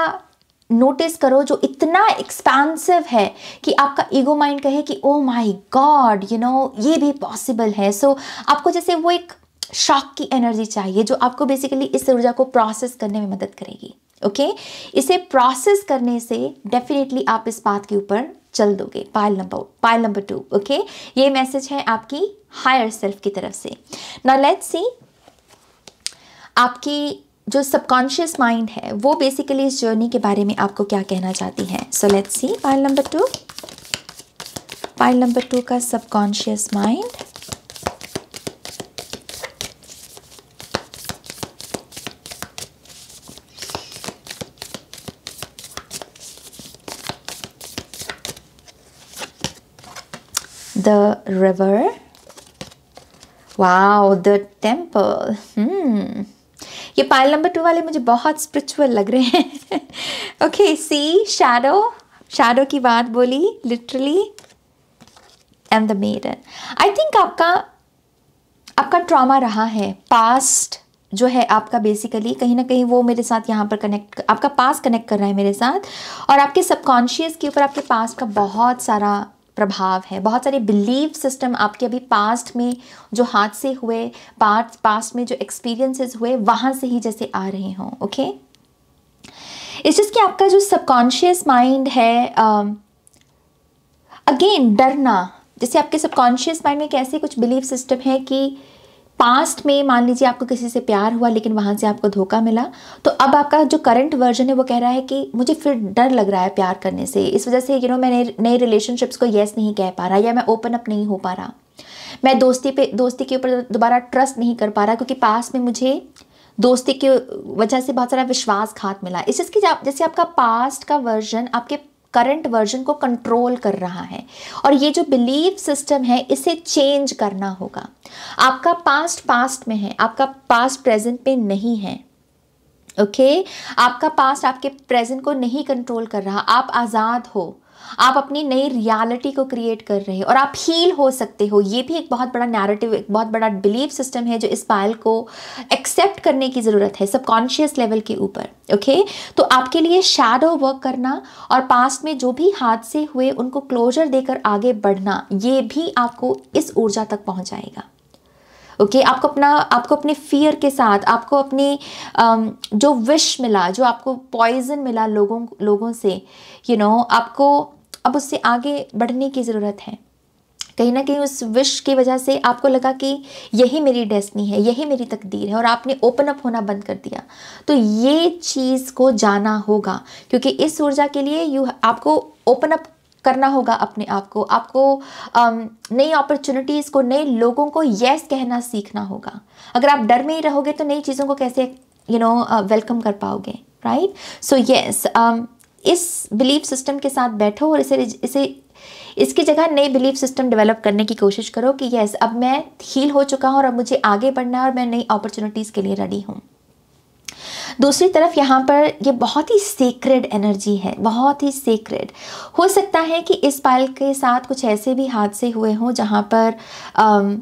नोटिस करो जो इतना एक्सपेंसिव है कि आपका ईगो माइंड कहे कि oh my God you know ये भी पॉसिबल है सो so, आपको जैसे वो एक शॉक की एनर्जी चाहिए जो आपको बेसिकली इस ऊर्जा को प्रोसेस करने में मदद करेगी ओके okay? इसे प्रोसेस करने से डेफिनेटली आप इस बात के ऊपर चल दोगे pile number pile number two okay ये मैसेज है आपकी हायर सेल्फ की तरफ से नाउ लेट्स सी आपकी जो सबकॉन्शियस माइंड है वो बेसिकली इस जर्नी के बारे में आपको क्या कहना चाहती है so let's see pile number two pile number two का subconscious mind the river wow the temple hmm ये पायल नंबर टू वाले मुझे बहुत स्पिरिचुअल लग रहे हैं ओके सी शैडो शैडो की बात बोली literally am the maiden I think आपका आपका ट्रॉमा रहा है पास्ट जो है आपका बेसिकली कहीं ना कहीं वो मेरे साथ यहाँ पर कनेक्ट आपका पास कनेक्ट कर रहा है मेरे साथ और आपके सबकॉन्शियस के ऊपर आपके पास का बहुत सारा प्रभाव है बहुत सारे बिलीव सिस्टम आपके अभी पास्ट में जो हादसे हुए पास्ट पास्ट में जो एक्सपीरियंसेस हुए वहाँ से ही जैसे आ रहे हों ओके इस चीज़ के आपका जो सबकॉन्शियस माइंड है अगेन um, uh, डरना जैसे आपके सबकॉन्शियस माइंड में कैसे कुछ बिलीव सिस्टम है कि uh, पास्ट में मान लीजिए आपको किसी से प्यार हुआ लेकिन वहाँ से आपको धोखा मिला तो अब आपका जो करंट वर्जन है वो कह रहा है कि मुझे फिर डर लग रहा है प्यार करने से इस वजह से यू नो मैं नए रिलेशनशिप्स को येस नहीं कह पा रहा या मैं ओपन अप नहीं हो पा रहा मैं दोस्ती पे दोस्ती के ऊपर दोबारा ट्रस्ट नहीं कर पा रहा क्योंकि पास्ट में मुझे दोस्ती की वजह से बहुत सारा विश्वासघात मिला इस चीज़ की जैसे आपका पास्ट का वर्जन आपके करंट वर्जन को कंट्रोल कर रहा है और ये जो बिलीव सिस्टम है इसे चेंज करना होगा आपका पास्ट पास्ट में है आपका पास्ट प्रेजेंट में नहीं है ओके okay? आपका पास्ट आपके प्रेजेंट को नहीं कंट्रोल कर रहा आप आज़ाद हो आप अपनी नई रियलिटी को क्रिएट कर रहे हो और आप हील हो सकते हो ये भी एक बहुत बड़ा नैरेटिव एक बहुत बड़ा बिलीव सिस्टम है जो इस पायल को एक्सेप्ट करने की ज़रूरत है सबकॉन्शियस लेवल के ऊपर ओके तो आपके लिए शैडो वर्क करना और पास्ट में जो भी हादसे हुए उनको क्लोजर देकर आगे बढ़ना ये भी आपको इस ऊर्जा तक पहुँचाएगा ओके आपको अपना आपको अपने फियर के साथ आपको अपनी um, जो विश मिला जो आपको पॉइजन मिला लोगों लोगों से यू नो आपको अब उससे आगे बढ़ने की ज़रूरत है कहीं ना कहीं उस विश की वजह से आपको लगा कि यही मेरी डेस्टनी है यही मेरी तकदीर है और आपने ओपन अप होना बंद कर दिया तो ये चीज़ को जाना होगा क्योंकि इस ऊर्जा के लिए यू आपको ओपन अप करना होगा अपने आप को आपको नई अपॉर्चुनिटीज़ को नए लोगों को येस कहना सीखना होगा अगर आप डर में ही रहोगे तो नई चीज़ों को कैसे यू नो वेलकम कर पाओगे राइट सो येस इस बिलीफ सिस्टम के साथ बैठो और इसे इसे इसकी जगह नई बिलीफ सिस्टम डेवलप करने की कोशिश करो कि यस अब मैं हील हो चुका हूँ और अब मुझे आगे बढ़ना है और मैं नई अपॉर्चुनिटीज़ के लिए रेडी हूँ दूसरी तरफ यहाँ पर ये बहुत ही सीक्रेड एनर्जी है बहुत ही सीक्रेड हो सकता है कि इस पायल के साथ कुछ ऐसे भी हादसे हुए हों जहाँ पर आम,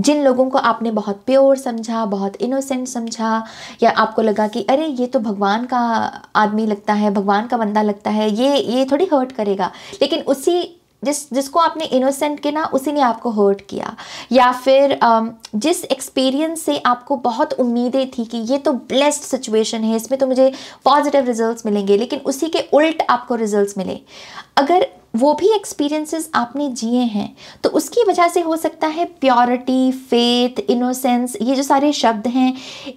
जिन लोगों को आपने बहुत प्योर समझा बहुत इनोसेंट समझा या आपको लगा कि अरे ये तो भगवान का आदमी लगता है भगवान का बंदा लगता है ये ये थोड़ी हर्ट करेगा लेकिन उसी जिस जिसको आपने इनोसेंट गिना उसी ने आपको हर्ट किया या फिर um, जिस एक्सपीरियंस से आपको बहुत उम्मीदें थी कि ये तो ब्लेस्ड सिचुएशन है इसमें तो मुझे पॉजिटिव रिजल्ट्स मिलेंगे लेकिन उसी के उल्ट आपको रिजल्ट्स मिले अगर वो भी एक्सपीरियंसेस आपने जिए हैं तो उसकी वजह से हो सकता है प्योरिटी फेथ इनोसेंस ये जो सारे शब्द हैं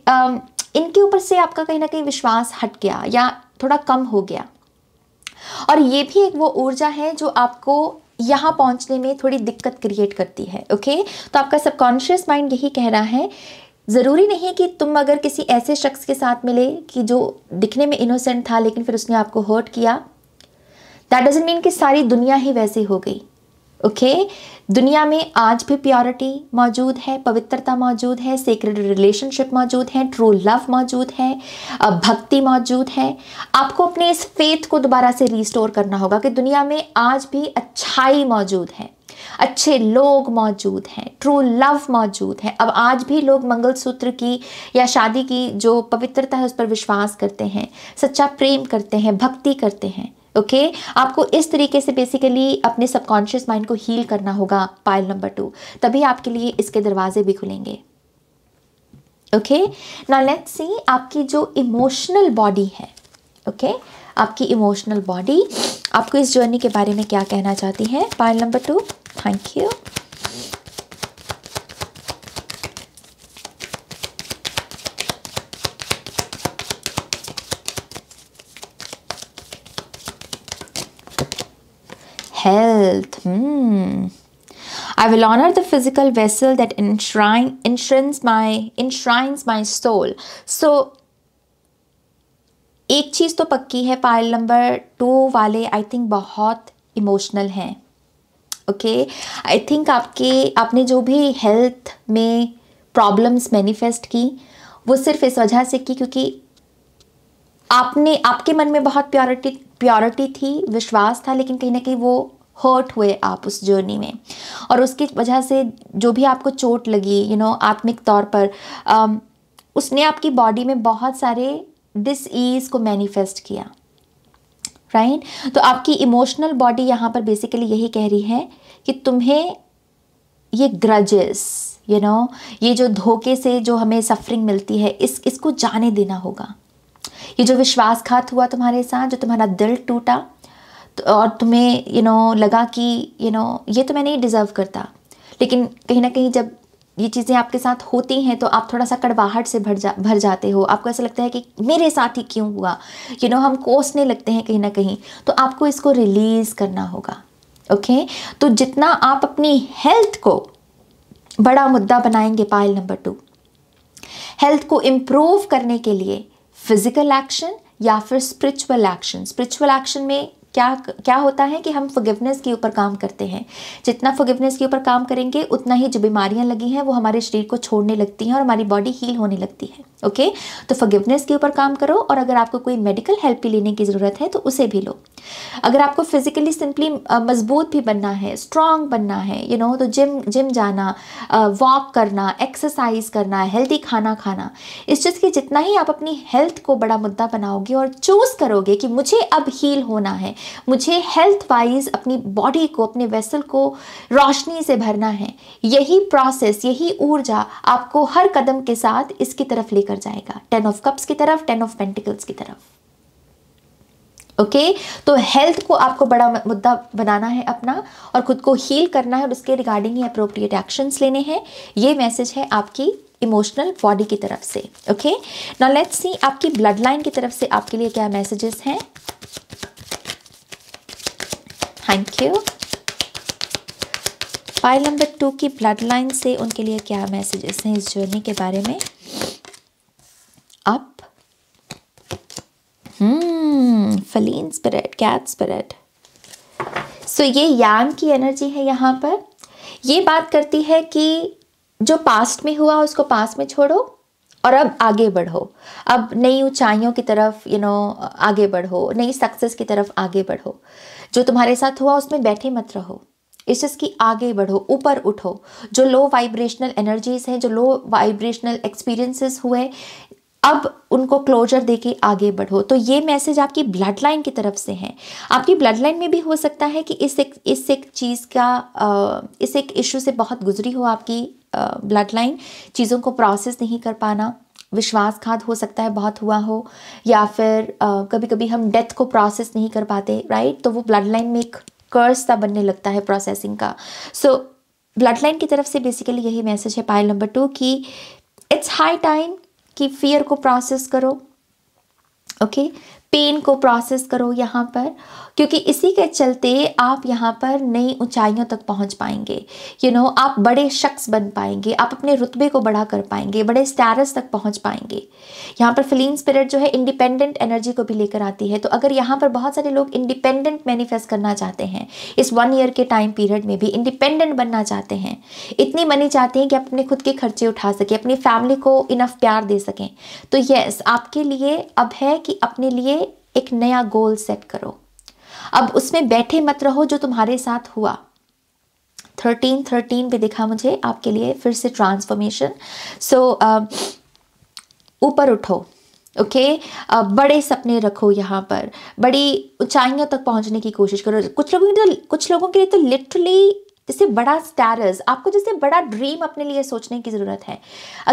um, इनके ऊपर से आपका कहीं ना कहीं विश्वास हट गया या थोड़ा कम हो गया और ये भी एक वो ऊर्जा है जो आपको यहाँ पहुँचने में थोड़ी दिक्कत क्रिएट करती है ओके तो आपका सबकॉन्शियस माइंड यही कह रहा है ज़रूरी नहीं कि तुम अगर किसी ऐसे शख्स के साथ मिले कि जो दिखने में इनोसेंट था लेकिन फिर उसने आपको हर्ट किया दैट डजेंट मीन कि सारी दुनिया ही वैसी हो गई ओके दुनिया में आज भी प्योरिटी मौजूद है पवित्रता मौजूद है सेक्रेड रिलेशनशिप मौजूद है ट्रू लव मौजूद है भक्ति मौजूद है आपको अपने इस फेथ को दोबारा से रिस्टोर करना होगा कि दुनिया में आज भी अच्छाई मौजूद है अच्छे लोग मौजूद हैं ट्रू लव मौजूद है अब आज भी लोग मंगलसूत्र की या शादी की जो पवित्रता है उस पर विश्वास करते हैं सच्चा प्रेम करते हैं भक्ति करते हैं ओके okay? आपको इस तरीके से बेसिकली अपने सबकॉन्शियस माइंड को हील करना होगा पाइल नंबर टू तभी आपके लिए इसके दरवाजे भी खुलेंगे ओके ना लेट्स सी आपकी जो इमोशनल बॉडी है ओके okay? आपकी इमोशनल बॉडी आपको इस जर्नी के बारे में क्या कहना चाहती है pile number two thank you health. Hmm. I will honor the physical vessel that enshrine, enshrines my enshrines my soul. So एक चीज़ तो पक्की है पायल नंबर टू वाले आई थिंक बहुत इमोशनल हैं ओके आई थिंक आपके आपने जो भी हेल्थ में प्रॉब्लम्स मैनिफेस्ट की वो सिर्फ इस वजह से की क्योंकि आपने आपके मन में बहुत प्योरिटी प्योरिटी थी विश्वास था लेकिन कहीं ना कहीं वो हर्ट हुए आप उस जर्नी में और उसकी वजह से जो भी आपको चोट लगी यू नो आत्मिक तौर पर um, उसने आपकी बॉडी में बहुत सारे डिस ईज़ को मैनिफेस्ट किया राइट right? तो आपकी इमोशनल बॉडी यहाँ पर बेसिकली यही कह रही है कि तुम्हें ये ग्रजेस यू नो ये जो धोखे से जो हमें सफरिंग मिलती है इस इसको जाने देना होगा ये जो विश्वासघात हुआ तुम्हारे साथ जो तुम्हारा दिल टूटा और तुम्हें यू नो लगा कि यू नो ये तो मैं नहीं डिज़र्व करता लेकिन कहीं ना कहीं जब ये चीज़ें आपके साथ होती हैं तो आप थोड़ा सा कड़वाहट से भर जा भर जाते हो आपको ऐसा लगता है कि मेरे साथ ही क्यों हुआ यू you नो know, हम कोसने लगते हैं कहीं ना कहीं तो आपको इसको रिलीज़ करना होगा ओके okay? तो जितना आप अपनी हेल्थ को बड़ा मुद्दा बनाएंगे पायल नंबर टू हेल्थ को इम्प्रूव करने के लिए फिजिकल एक्शन या फिर स्पिरिचुअल एक्शन स्पिरिचुअल एक्शन में क्या क्या होता है कि हम फगिवनेस के ऊपर काम करते हैं जितना फगिवनेस के ऊपर काम करेंगे उतना ही जो बीमारियां लगी हैं वो हमारे शरीर को छोड़ने लगती हैं और हमारी बॉडी हील होने लगती है ओके तो फगिवनेस के ऊपर काम करो और अगर आपको कोई मेडिकल हेल्प भी लेने की ज़रूरत है तो उसे भी लो अगर आपको फिजिकली सिंपली मजबूत भी बनना है स्ट्रांग बनना है यू you नो know, तो जिम जिम जाना वॉक करना एक्सरसाइज करना हेल्दी खाना खाना इस चीज़ की जितना ही आप अपनी हेल्थ को बड़ा मुद्दा बनाओगे और चूज़ करोगे कि मुझे अब हील होना है मुझे हेल्थ वाइज अपनी बॉडी को अपने वेसल को रोशनी से भरना है यही प्रोसेस यही ऊर्जा आपको हर कदम के साथ इसकी तरफ लेकर जाएगा टेन ऑफ कप्स की तरफ टेन ऑफ पेंटिकल्स की तरफ ओके तो हेल्थ को आपको बड़ा मुद्दा बनाना है अपना और खुद को हील करना है और उसके रिगार्डिंग ही अप्रोप्रिएट एक्शंस लेने हैं ये मैसेज है आपकी इमोशनल बॉडी की तरफ से ओके नाउ लेट्स सी आपकी ब्लड लाइन की तरफ से आपके लिए क्या मैसेजेस हैं thank you pile number two की ब्लड लाइन से उनके लिए क्या मैसेजेस हैं इस जर्नी के बारे में up feline spirit cat spirit so ये यान की एनर्जी है यहाँ पर ये बात करती है कि जो पास्ट में हुआ उसको पास्ट में छोड़ो और अब आगे बढ़ो अब नई ऊंचाइयों की तरफ यू you नो know, आगे बढ़ो नई सक्सेस की तरफ आगे बढ़ो जो तुम्हारे साथ हुआ उसमें बैठे मत रहो इस चीज़ की आगे बढ़ो ऊपर उठो जो लो वाइब्रेशनल एनर्जीज हैं जो लो वाइब्रेशनल एक्सपीरियंसेस हुए अब उनको क्लोजर देके आगे बढ़ो तो ये मैसेज आपकी ब्लड लाइन की तरफ से है आपकी ब्लड लाइन में भी हो सकता है कि इस एक इस एक चीज़ का इस एक इशू से बहुत गुजरी हो आपकी ब्लड लाइन चीज़ों को प्रोसेस नहीं कर पाना विश्वासघात हो सकता है बहुत हुआ हो या फिर कभी कभी हम डेथ को प्रोसेस नहीं कर पाते राइट तो वो ब्लड लाइन में एक कर्स सा बनने लगता है प्रोसेसिंग का सो ब्लड लाइन की तरफ से बेसिकली यही मैसेज है पायल नंबर टू कि इट्स हाई टाइम कि फियर को प्रोसेस करो ओके okay? पेन को प्रोसेस करो यहाँ पर क्योंकि इसी के चलते आप यहाँ पर नई ऊंचाइयों तक पहुँच पाएंगे यू you नो know, आप बड़े शख्स बन पाएंगे आप अपने रुतबे को बढ़ा कर पाएंगे बड़े स्टारस तक पहुँच पाएंगे यहाँ पर फिलीन स्पिरिट जो है इंडिपेंडेंट एनर्जी को भी लेकर आती है तो अगर यहाँ पर बहुत सारे लोग इंडिपेंडेंट मैनिफेस्ट करना चाहते हैं इस वन ईयर के टाइम पीरियड में भी इंडिपेंडेंट बनना चाहते हैं इतनी मनी चाहते हैं कि अपने खुद के खर्चे उठा सकें अपनी फैमिली को इनफ प्यार दे सकें तो येस आपके लिए अब है कि अपने लिए एक नया गोल सेट करो अब उसमें बैठे मत रहो जो तुम्हारे साथ हुआ थर्टीन थर्टीन पे दिखा मुझे आपके लिए फिर से ट्रांसफॉर्मेशन सो um, ऊपर उठो ओके okay? uh, बड़े सपने रखो यहाँ पर बड़ी ऊंचाइयों तक पहुँचने की कोशिश करो कुछ लोगों के लिए तो कुछ लोगों के लिए तो लिटरली जैसे बड़ा स्टारस आपको जैसे बड़ा ड्रीम अपने लिए सोचने की ज़रूरत है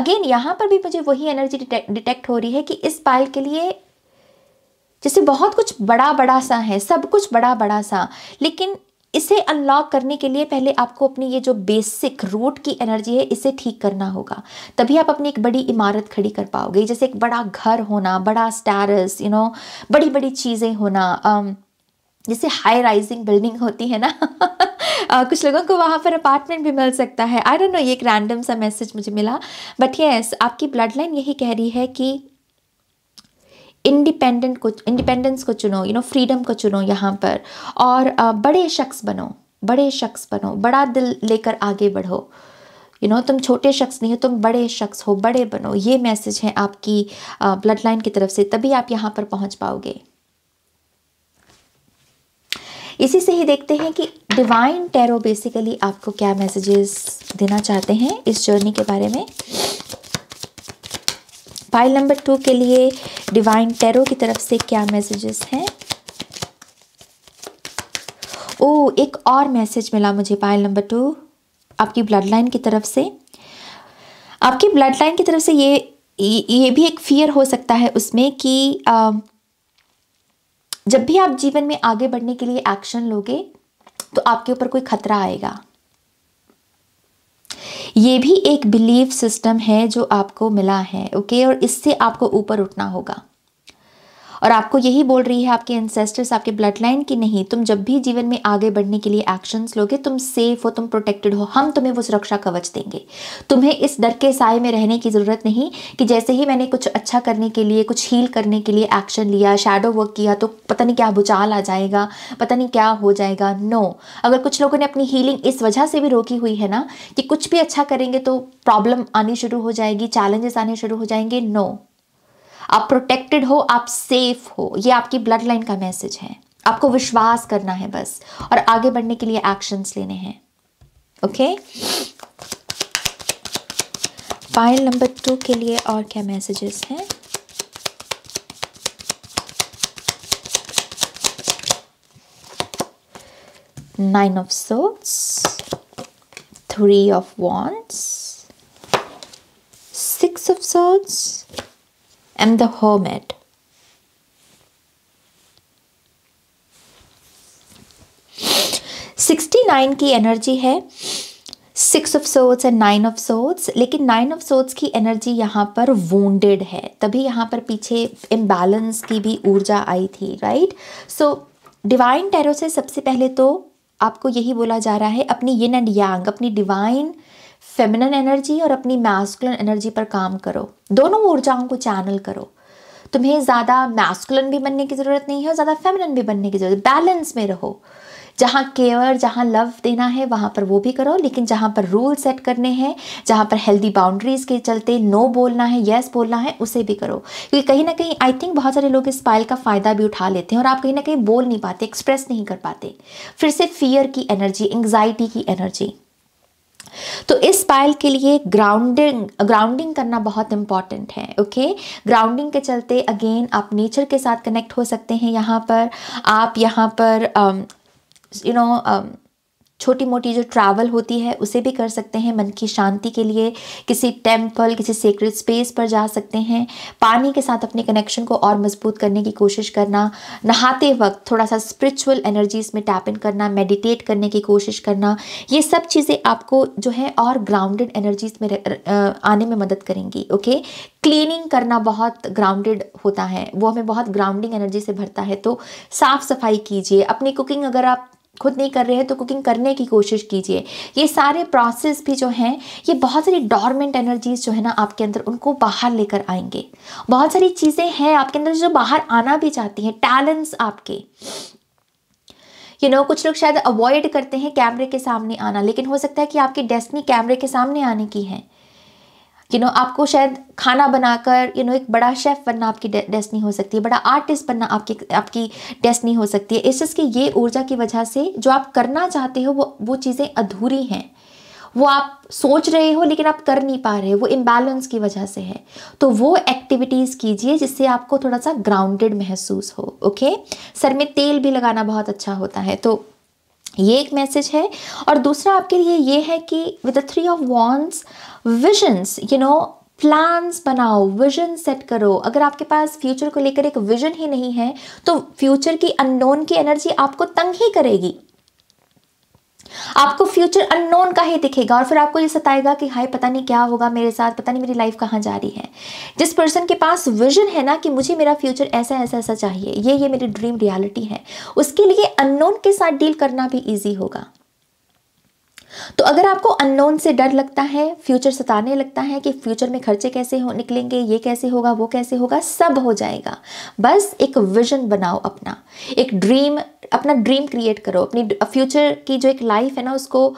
अगेन यहाँ पर भी मुझे वही एनर्जी डिटेक्ट हो रही है कि इस पाइल के लिए जैसे बहुत कुछ बड़ा बड़ा सा है सब कुछ बड़ा बड़ा सा लेकिन इसे अनलॉक करने के लिए पहले आपको अपनी ये जो बेसिक रूट की एनर्जी है इसे ठीक करना होगा तभी आप अपनी एक बड़ी इमारत खड़ी कर पाओगे जैसे एक बड़ा घर होना बड़ा स्टारस यू नो बड़ी बड़ी चीज़ें होना um, जैसे हाई राइजिंग बिल्डिंग होती है ना आ, *laughs* कुछ लोगों को वहाँ पर अपार्टमेंट भी मिल सकता है आई डोंट नो ये एक रैंडम सा मैसेज मुझे मिला बट येस yes, आपकी ब्लड लाइन यही कह रही है कि इंडिपेंडेंट को इंडिपेंडेंस को चुनो यू नो फ्रीडम को चुनो यहाँ पर और बड़े शख्स बनो बड़े शख्स बनो बड़ा दिल लेकर आगे बढ़ो यू you नो know, तुम छोटे शख्स नहीं हो तुम बड़े शख्स हो बड़े बनो ये मैसेज है आपकी ब्लड लाइन की तरफ से तभी आप यहाँ पर पहुँच पाओगे इसी से ही देखते हैं कि डिवाइन टैरो बेसिकली आपको क्या मैसेजेस देना चाहते हैं इस जर्नी के बारे में पाइल नंबर टू के लिए डिवाइन टेरो की तरफ से क्या मैसेजेस हैं ओ एक और मैसेज मिला मुझे पाइल नंबर टू आपकी ब्लड लाइन की तरफ से आपकी ब्लड लाइन की तरफ से ये ये भी एक फियर हो सकता है उसमें कि आ, जब भी आप जीवन में आगे बढ़ने के लिए एक्शन लोगे तो आपके ऊपर कोई खतरा आएगा ये भी एक बिलीफ सिस्टम है जो आपको मिला है ओके और इससे आपको ऊपर उठना होगा और आपको यही बोल रही है आपके एंसेस्टर्स आपके ब्लड लाइन की नहीं तुम जब भी जीवन में आगे बढ़ने के लिए एक्शंस लोगे तुम सेफ हो तुम प्रोटेक्टेड हो हम तुम्हें वो सुरक्षा कवच देंगे तुम्हें इस डर के साय में रहने की ज़रूरत नहीं कि जैसे ही मैंने कुछ अच्छा करने के लिए कुछ हील करने के लिए एक्शन लिया शेडो वर्क किया तो पता नहीं क्या भूचाल आ जाएगा पता नहीं क्या हो जाएगा नो अगर कुछ लोगों ने अपनी हीलिंग इस वजह से भी रोकी हुई है ना कि कुछ भी अच्छा करेंगे तो प्रॉब्लम आनी शुरू हो जाएगी चैलेंजेस आने शुरू हो जाएंगे नो आप प्रोटेक्टेड हो आप सेफ हो ये आपकी ब्लड लाइन का मैसेज है आपको विश्वास करना है बस और आगे बढ़ने के लिए एक्शंस लेने हैं ओके फाइल नंबर टू के लिए और क्या मैसेजेस हैं nine of swords three of wands six of swords and the Hermit. Sixty nine की एनर्जी है six of swords and nine of swords लेकिन नाइन ऑफ सोट्स की एनर्जी यहाँ पर वोंडेड है तभी यहाँ पर पीछे इम्बैलेंस की भी ऊर्जा आई थी राइट सो डिवाइन टैरो से सबसे पहले तो आपको यही बोला जा रहा है अपनी यिन एंड यांग अपनी डिवाइन फेमिनन एनर्जी और अपनी मैस्कुलन एनर्जी पर काम करो दोनों ऊर्जाओं को चैनल करो तुम्हें ज़्यादा मैस्कुलन भी बनने की ज़रूरत नहीं है और ज़्यादा फेमिनन भी बनने की ज़रूरत बैलेंस में रहो जहाँ केयर जहाँ लव देना है वहाँ पर वो भी करो लेकिन जहाँ पर रूल सेट करने हैं जहाँ पर हेल्दी बाउंड्रीज़ के चलते नो बोलना है येस बोलना है उसे भी करो क्योंकि कहीं ना कहीं आई थिंक बहुत सारे लोग इस पाइल का फ़ायदा भी उठा लेते हैं और आप कहीं ना कहीं बोल नहीं पाते एक्सप्रेस नहीं कर पाते फिर से फियर की एनर्जी एंग्जाइटी की एनर्जी तो इस पायल के लिए ग्राउंडिंग ग्राउंडिंग करना बहुत इंपॉर्टेंट है ओके ग्राउंडिंग के चलते अगेन आप नेचर के साथ कनेक्ट हो सकते हैं यहाँ पर आप यहाँ पर यू um, नो um, छोटी मोटी जो ट्रैवल होती है उसे भी कर सकते हैं मन की शांति के लिए किसी टेम्पल किसी सीक्रेट स्पेस पर जा सकते हैं पानी के साथ अपने कनेक्शन को और मजबूत करने की कोशिश करना नहाते वक्त थोड़ा सा स्पिरिचुअल एनर्जीज में टैप इन करना मेडिटेट करने की कोशिश करना ये सब चीज़ें आपको जो है और ग्राउंडेड एनर्जीज में आने में मदद करेंगी ओके क्लीनिंग करना बहुत ग्राउंडेड होता है वो हमें बहुत ग्राउंडिंग एनर्जी से भरता है तो साफ़ सफाई कीजिए अपनी कुकिंग अगर आप खुद नहीं कर रहे हैं तो कुकिंग करने की कोशिश कीजिए ये सारे प्रोसेस भी जो हैं ये बहुत सारी डॉर्मेंट एनर्जीज जो है ना आपके अंदर उनको बाहर लेकर आएंगे बहुत सारी चीज़ें हैं आपके अंदर जो बाहर आना भी चाहती हैं टैलेंट्स आपके यू you नो know, कुछ लोग शायद अवॉइड करते हैं कैमरे के सामने आना लेकिन हो सकता है कि आपकी डेस्टनी कैमरे के सामने आने की है यू नो आपको शायद खाना बनाकर यू नो एक बड़ा शेफ़ बनना आपकी डेस्टनी हो सकती है बड़ा आर्टिस्ट बनना आपकी आपकी डेस्टनी हो सकती है इस चीज़ की ये ऊर्जा की वजह से जो आप करना चाहते हो वो वो चीज़ें अधूरी हैं वो आप सोच रहे हो लेकिन आप कर नहीं पा रहे हो वो इम्बैलेंस की वजह से है तो वो एक्टिविटीज़ कीजिए जिससे आपको थोड़ा सा ग्राउंडेड महसूस हो ओके सर में तेल भी लगाना बहुत अच्छा होता है तो ये एक मैसेज है और दूसरा आपके लिए ये है कि with the three of wands visions you know plans बनाओ विजन सेट करो अगर आपके पास फ्यूचर को लेकर एक विजन ही नहीं है तो फ्यूचर की अननोन की एनर्जी आपको तंग ही करेगी आपको फ्यूचर अननोन का ही दिखेगा और फिर आपको ये सताएगा कि हाय पता नहीं क्या होगा मेरे साथ पता नहीं मेरी लाइफ कहाँ जा रही है जिस पर्सन के पास विजन है ना कि मुझे मेरा फ्यूचर ऐसा ऐसा ऐसा चाहिए ये ये मेरी ड्रीम रियलिटी है उसके लिए अननोन के साथ डील करना भी ईजी होगा तो अगर आपको अननोन से डर लगता है फ्यूचर सताने लगता है कि फ्यूचर में खर्चे कैसे हो निकलेंगे ये कैसे होगा वो कैसे होगा सब हो जाएगा बस एक विजन बनाओ अपना एक ड्रीम अपना ड्रीम क्रिएट करो अपनी फ्यूचर की जो एक लाइफ है ना उसको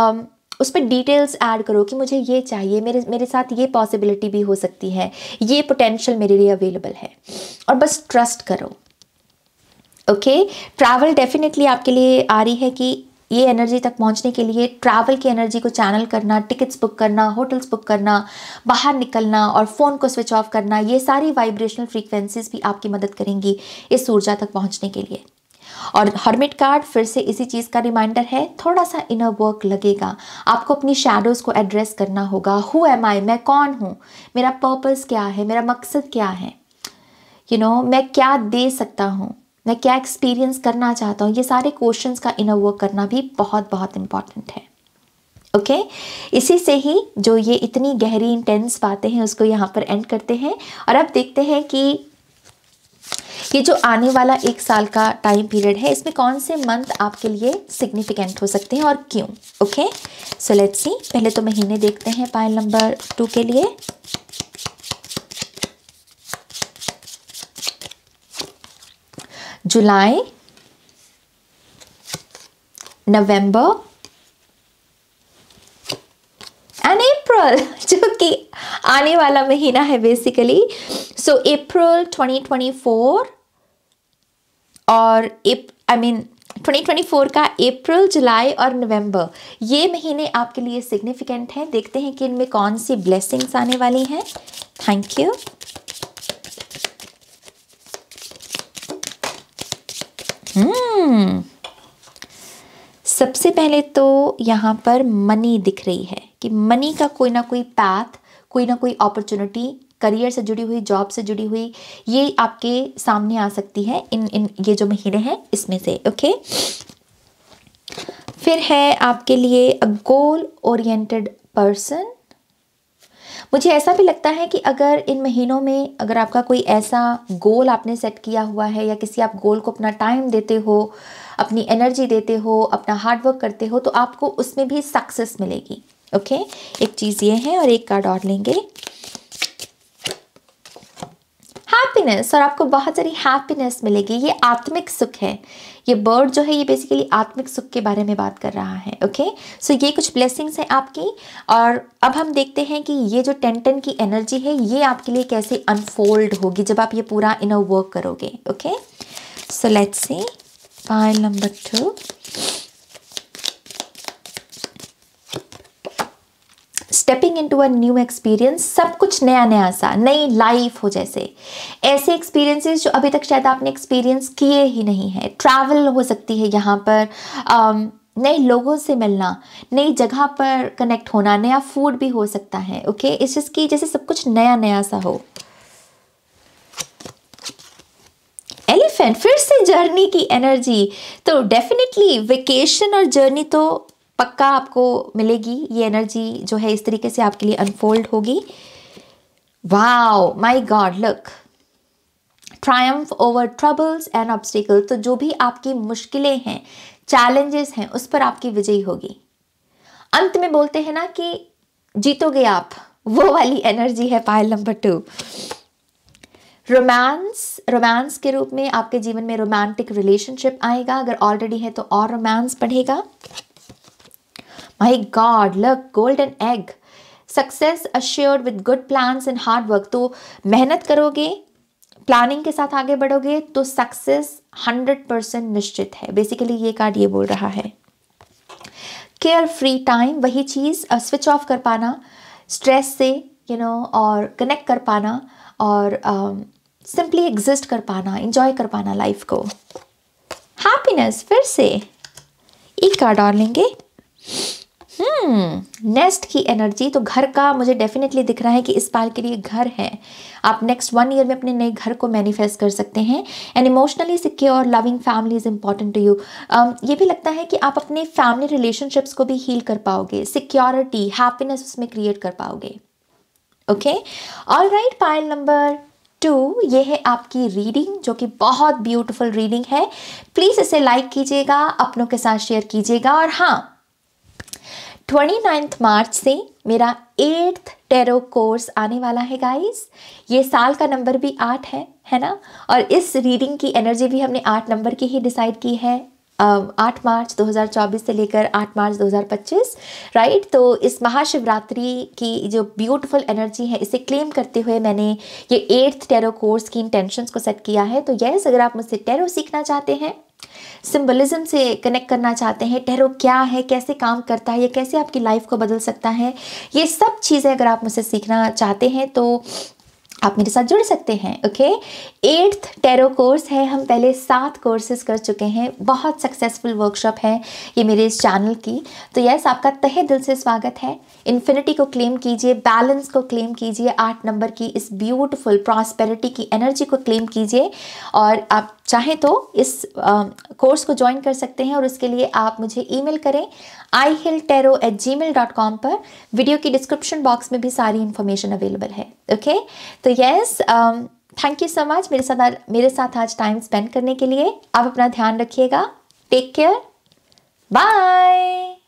um, उस पर डिटेल्स ऐड करो कि मुझे ये चाहिए मेरे मेरे साथ ये पॉसिबिलिटी भी हो सकती है ये पोटेंशियल मेरे लिए अवेलेबल है और बस ट्रस्ट करो ओके ट्रैवल डेफिनेटली आपके लिए आ रही है कि ये एनर्जी तक पहुंचने के लिए ट्रैवल की एनर्जी को चैनल करना टिकट्स बुक करना होटल्स बुक करना बाहर निकलना और फ़ोन को स्विच ऑफ करना ये सारी वाइब्रेशनल फ्रीक्वेंसीज भी आपकी मदद करेंगी इस ऊर्जा तक पहुंचने के लिए और हर्मिट कार्ड फिर से इसी चीज़ का रिमाइंडर है थोड़ा सा इनर वर्क लगेगा आपको अपनी शेडोज़ को एड्रेस करना होगा हु एम आई मैं कौन हूँ मेरा पर्पज़ क्या है मेरा मकसद क्या है यू you नो know, मैं क्या दे सकता हूँ मैं क्या एक्सपीरियंस करना चाहता हूँ ये सारे क्वेश्चंस का इनर वर्क करना भी बहुत बहुत इम्पॉर्टेंट है ओके okay? इसी से ही जो ये इतनी गहरी इंटेंस बातें हैं उसको यहाँ पर एंड करते हैं और अब देखते हैं कि ये जो आने वाला एक साल का टाइम पीरियड है इसमें कौन से मंथ आपके लिए सिग्निफिकेंट हो सकते हैं और क्यों ओके सो लेट्स सी पहले तो महीने देखते हैं पायल नंबर टू के लिए जुलाई नवंबर एंड अप्रैल जो कि आने वाला महीना है बेसिकली सो अप्रैल 2024 और आई मीन 2024 का अप्रैल जुलाई और नवंबर ये महीने आपके लिए सिग्निफिकेंट हैं देखते हैं कि इनमें कौन सी ब्लेसिंग्स आने वाली हैं थैंक यू Hmm. सबसे पहले तो यहाँ पर मनी दिख रही है कि मनी का कोई ना कोई पैथ कोई ना कोई अपॉर्चुनिटी करियर से जुड़ी हुई जॉब से जुड़ी हुई ये आपके सामने आ सकती है इन इन ये जो महीने हैं इसमें से ओके फिर है आपके लिए अ गोल ओरिएंटेड पर्सन मुझे ऐसा भी लगता है कि अगर इन महीनों में अगर आपका कोई ऐसा गोल आपने सेट किया हुआ है या किसी आप गोल को अपना टाइम देते हो अपनी एनर्जी देते हो अपना हार्डवर्क करते हो तो आपको उसमें भी सक्सेस मिलेगी ओके एक चीज़ ये है और एक कार्ड और लेंगे हैप्पीनेस और आपको बहुत सारी हैप्पीनेस मिलेगी ये आत्मिक सुख है ये बर्ड जो है ये बेसिकली आत्मिक सुख के बारे में बात कर रहा है ओके सो so, ये कुछ ब्लेसिंग्स हैं आपकी और अब हम देखते हैं कि ये जो टेन की एनर्जी है ये आपके लिए कैसे अनफोल्ड होगी जब आप ये पूरा इनर वर्क करोगे okay so let's see pile number two stepping to a new experience सब कुछ नया नया सा नई लाइफ हो जैसे ऐसे एक्सपीरियंसेस जो अभी तक शायद आपने एक्सपीरियंस किए ही नहीं है ट्रैवल हो सकती है यहाँ पर um, नए लोगों से मिलना नई जगह पर कनेक्ट होना नया फूड भी हो सकता है ओके इस चीज़ की जैसे सब कुछ नया नया सा हो एलिफेंट फिर से जर्नी की एनर्जी तो डेफिनेटली वेकेशन और जर्नी तो पक्का आपको मिलेगी ये एनर्जी जो है इस तरीके से आपके लिए अनफोल्ड होगी wow my God look triumph over troubles and obstacle तो जो भी आपकी मुश्किलें हैं चैलेंजेस हैं उस पर आपकी विजयी होगी अंत में बोलते हैं ना कि जीतोगे आप वो वाली एनर्जी है pile number two romance romance के रूप में आपके जीवन में रोमांटिक रिलेशनशिप आएगा अगर ऑलरेडी है तो और रोमांस बढ़ेगा My God, look, golden egg. Success assured with good plan and hard work तो मेहनत करोगे प्लानिंग के साथ आगे बढ़ोगे तो सक्सेस हंड्रेड परसेंट निश्चित है बेसिकली ये कार्ड ये बोल रहा है केयर फ्री टाइम वही चीज़ स्विच ऑफ कर पाना स्ट्रेस से यू you नो know, और कनेक्ट कर पाना और सिंपली um, एग्जिस्ट कर पाना इंजॉय कर पाना लाइफ को हैप्पीनेस फिर से एक कार्ड और लेंगे नेस्ट hmm, की एनर्जी तो घर का मुझे डेफिनेटली दिख रहा है कि इस पाल के लिए घर है आप नेक्स्ट वन ईयर में अपने नए घर को मैनिफेस्ट कर सकते हैं and emotionally secure loving family is important to you ये भी लगता है कि आप अपने फैमिली रिलेशनशिप्स को भी हील कर पाओगे सिक्योरिटी हैप्पीनेस उसमें क्रिएट कर पाओगे okay all right pile number two ये है आपकी रीडिंग जो कि बहुत ब्यूटीफुल रीडिंग है प्लीज़ इसे लाइक कीजिएगा अपनों के साथ शेयर कीजिएगा और हाँ ट्वेंटी नाइन्थ मार्च से मेरा एट्थ टेरो कोर्स आने वाला है गाइस ये साल का नंबर भी आठ है है ना और इस रीडिंग की एनर्जी भी हमने आठ नंबर की ही डिसाइड की है आठ मार्च 2024 से लेकर आठ मार्च 2025 राइट तो इस महाशिवरात्रि की जो ब्यूटीफुल एनर्जी है इसे क्लेम करते हुए मैंने ये एट्थ टेरो कोर्स की इंटेंशंस को सेट किया है तो यस अगर आप मुझसे टेरो सीखना चाहते हैं सिम्बलिज्म से कनेक्ट करना चाहते हैं टेरो क्या है कैसे काम करता है या कैसे आपकी लाइफ को बदल सकता है ये सब चीज़ें अगर आप मुझसे सीखना चाहते हैं तो आप मेरे साथ जुड़ सकते हैं ओके एट्थ टेरो कोर्स है हम पहले सात कोर्सेज कर चुके हैं बहुत सक्सेसफुल वर्कशॉप है ये मेरे इस चैनल की तो यस आपका तहे दिल से स्वागत है इन्फिनिटी को क्लेम कीजिए बैलेंस को क्लेम कीजिए आठ नंबर की इस ब्यूटीफुल प्रॉस्पेरिटी की एनर्जी को क्लेम कीजिए और आप चाहें तो इस कोर्स को ज्वाइन कर सकते हैं और उसके लिए आप मुझे ईमेल करें I heal tarot at Gmail dot com पर वीडियो की डिस्क्रिप्शन बॉक्स में भी सारी इन्फॉर्मेशन अवेलेबल है ओके तो yes thank you so much मेरे साथ मेरे साथ आज टाइम स्पेंड करने के लिए आप अपना ध्यान रखिएगा टेक केयर बाय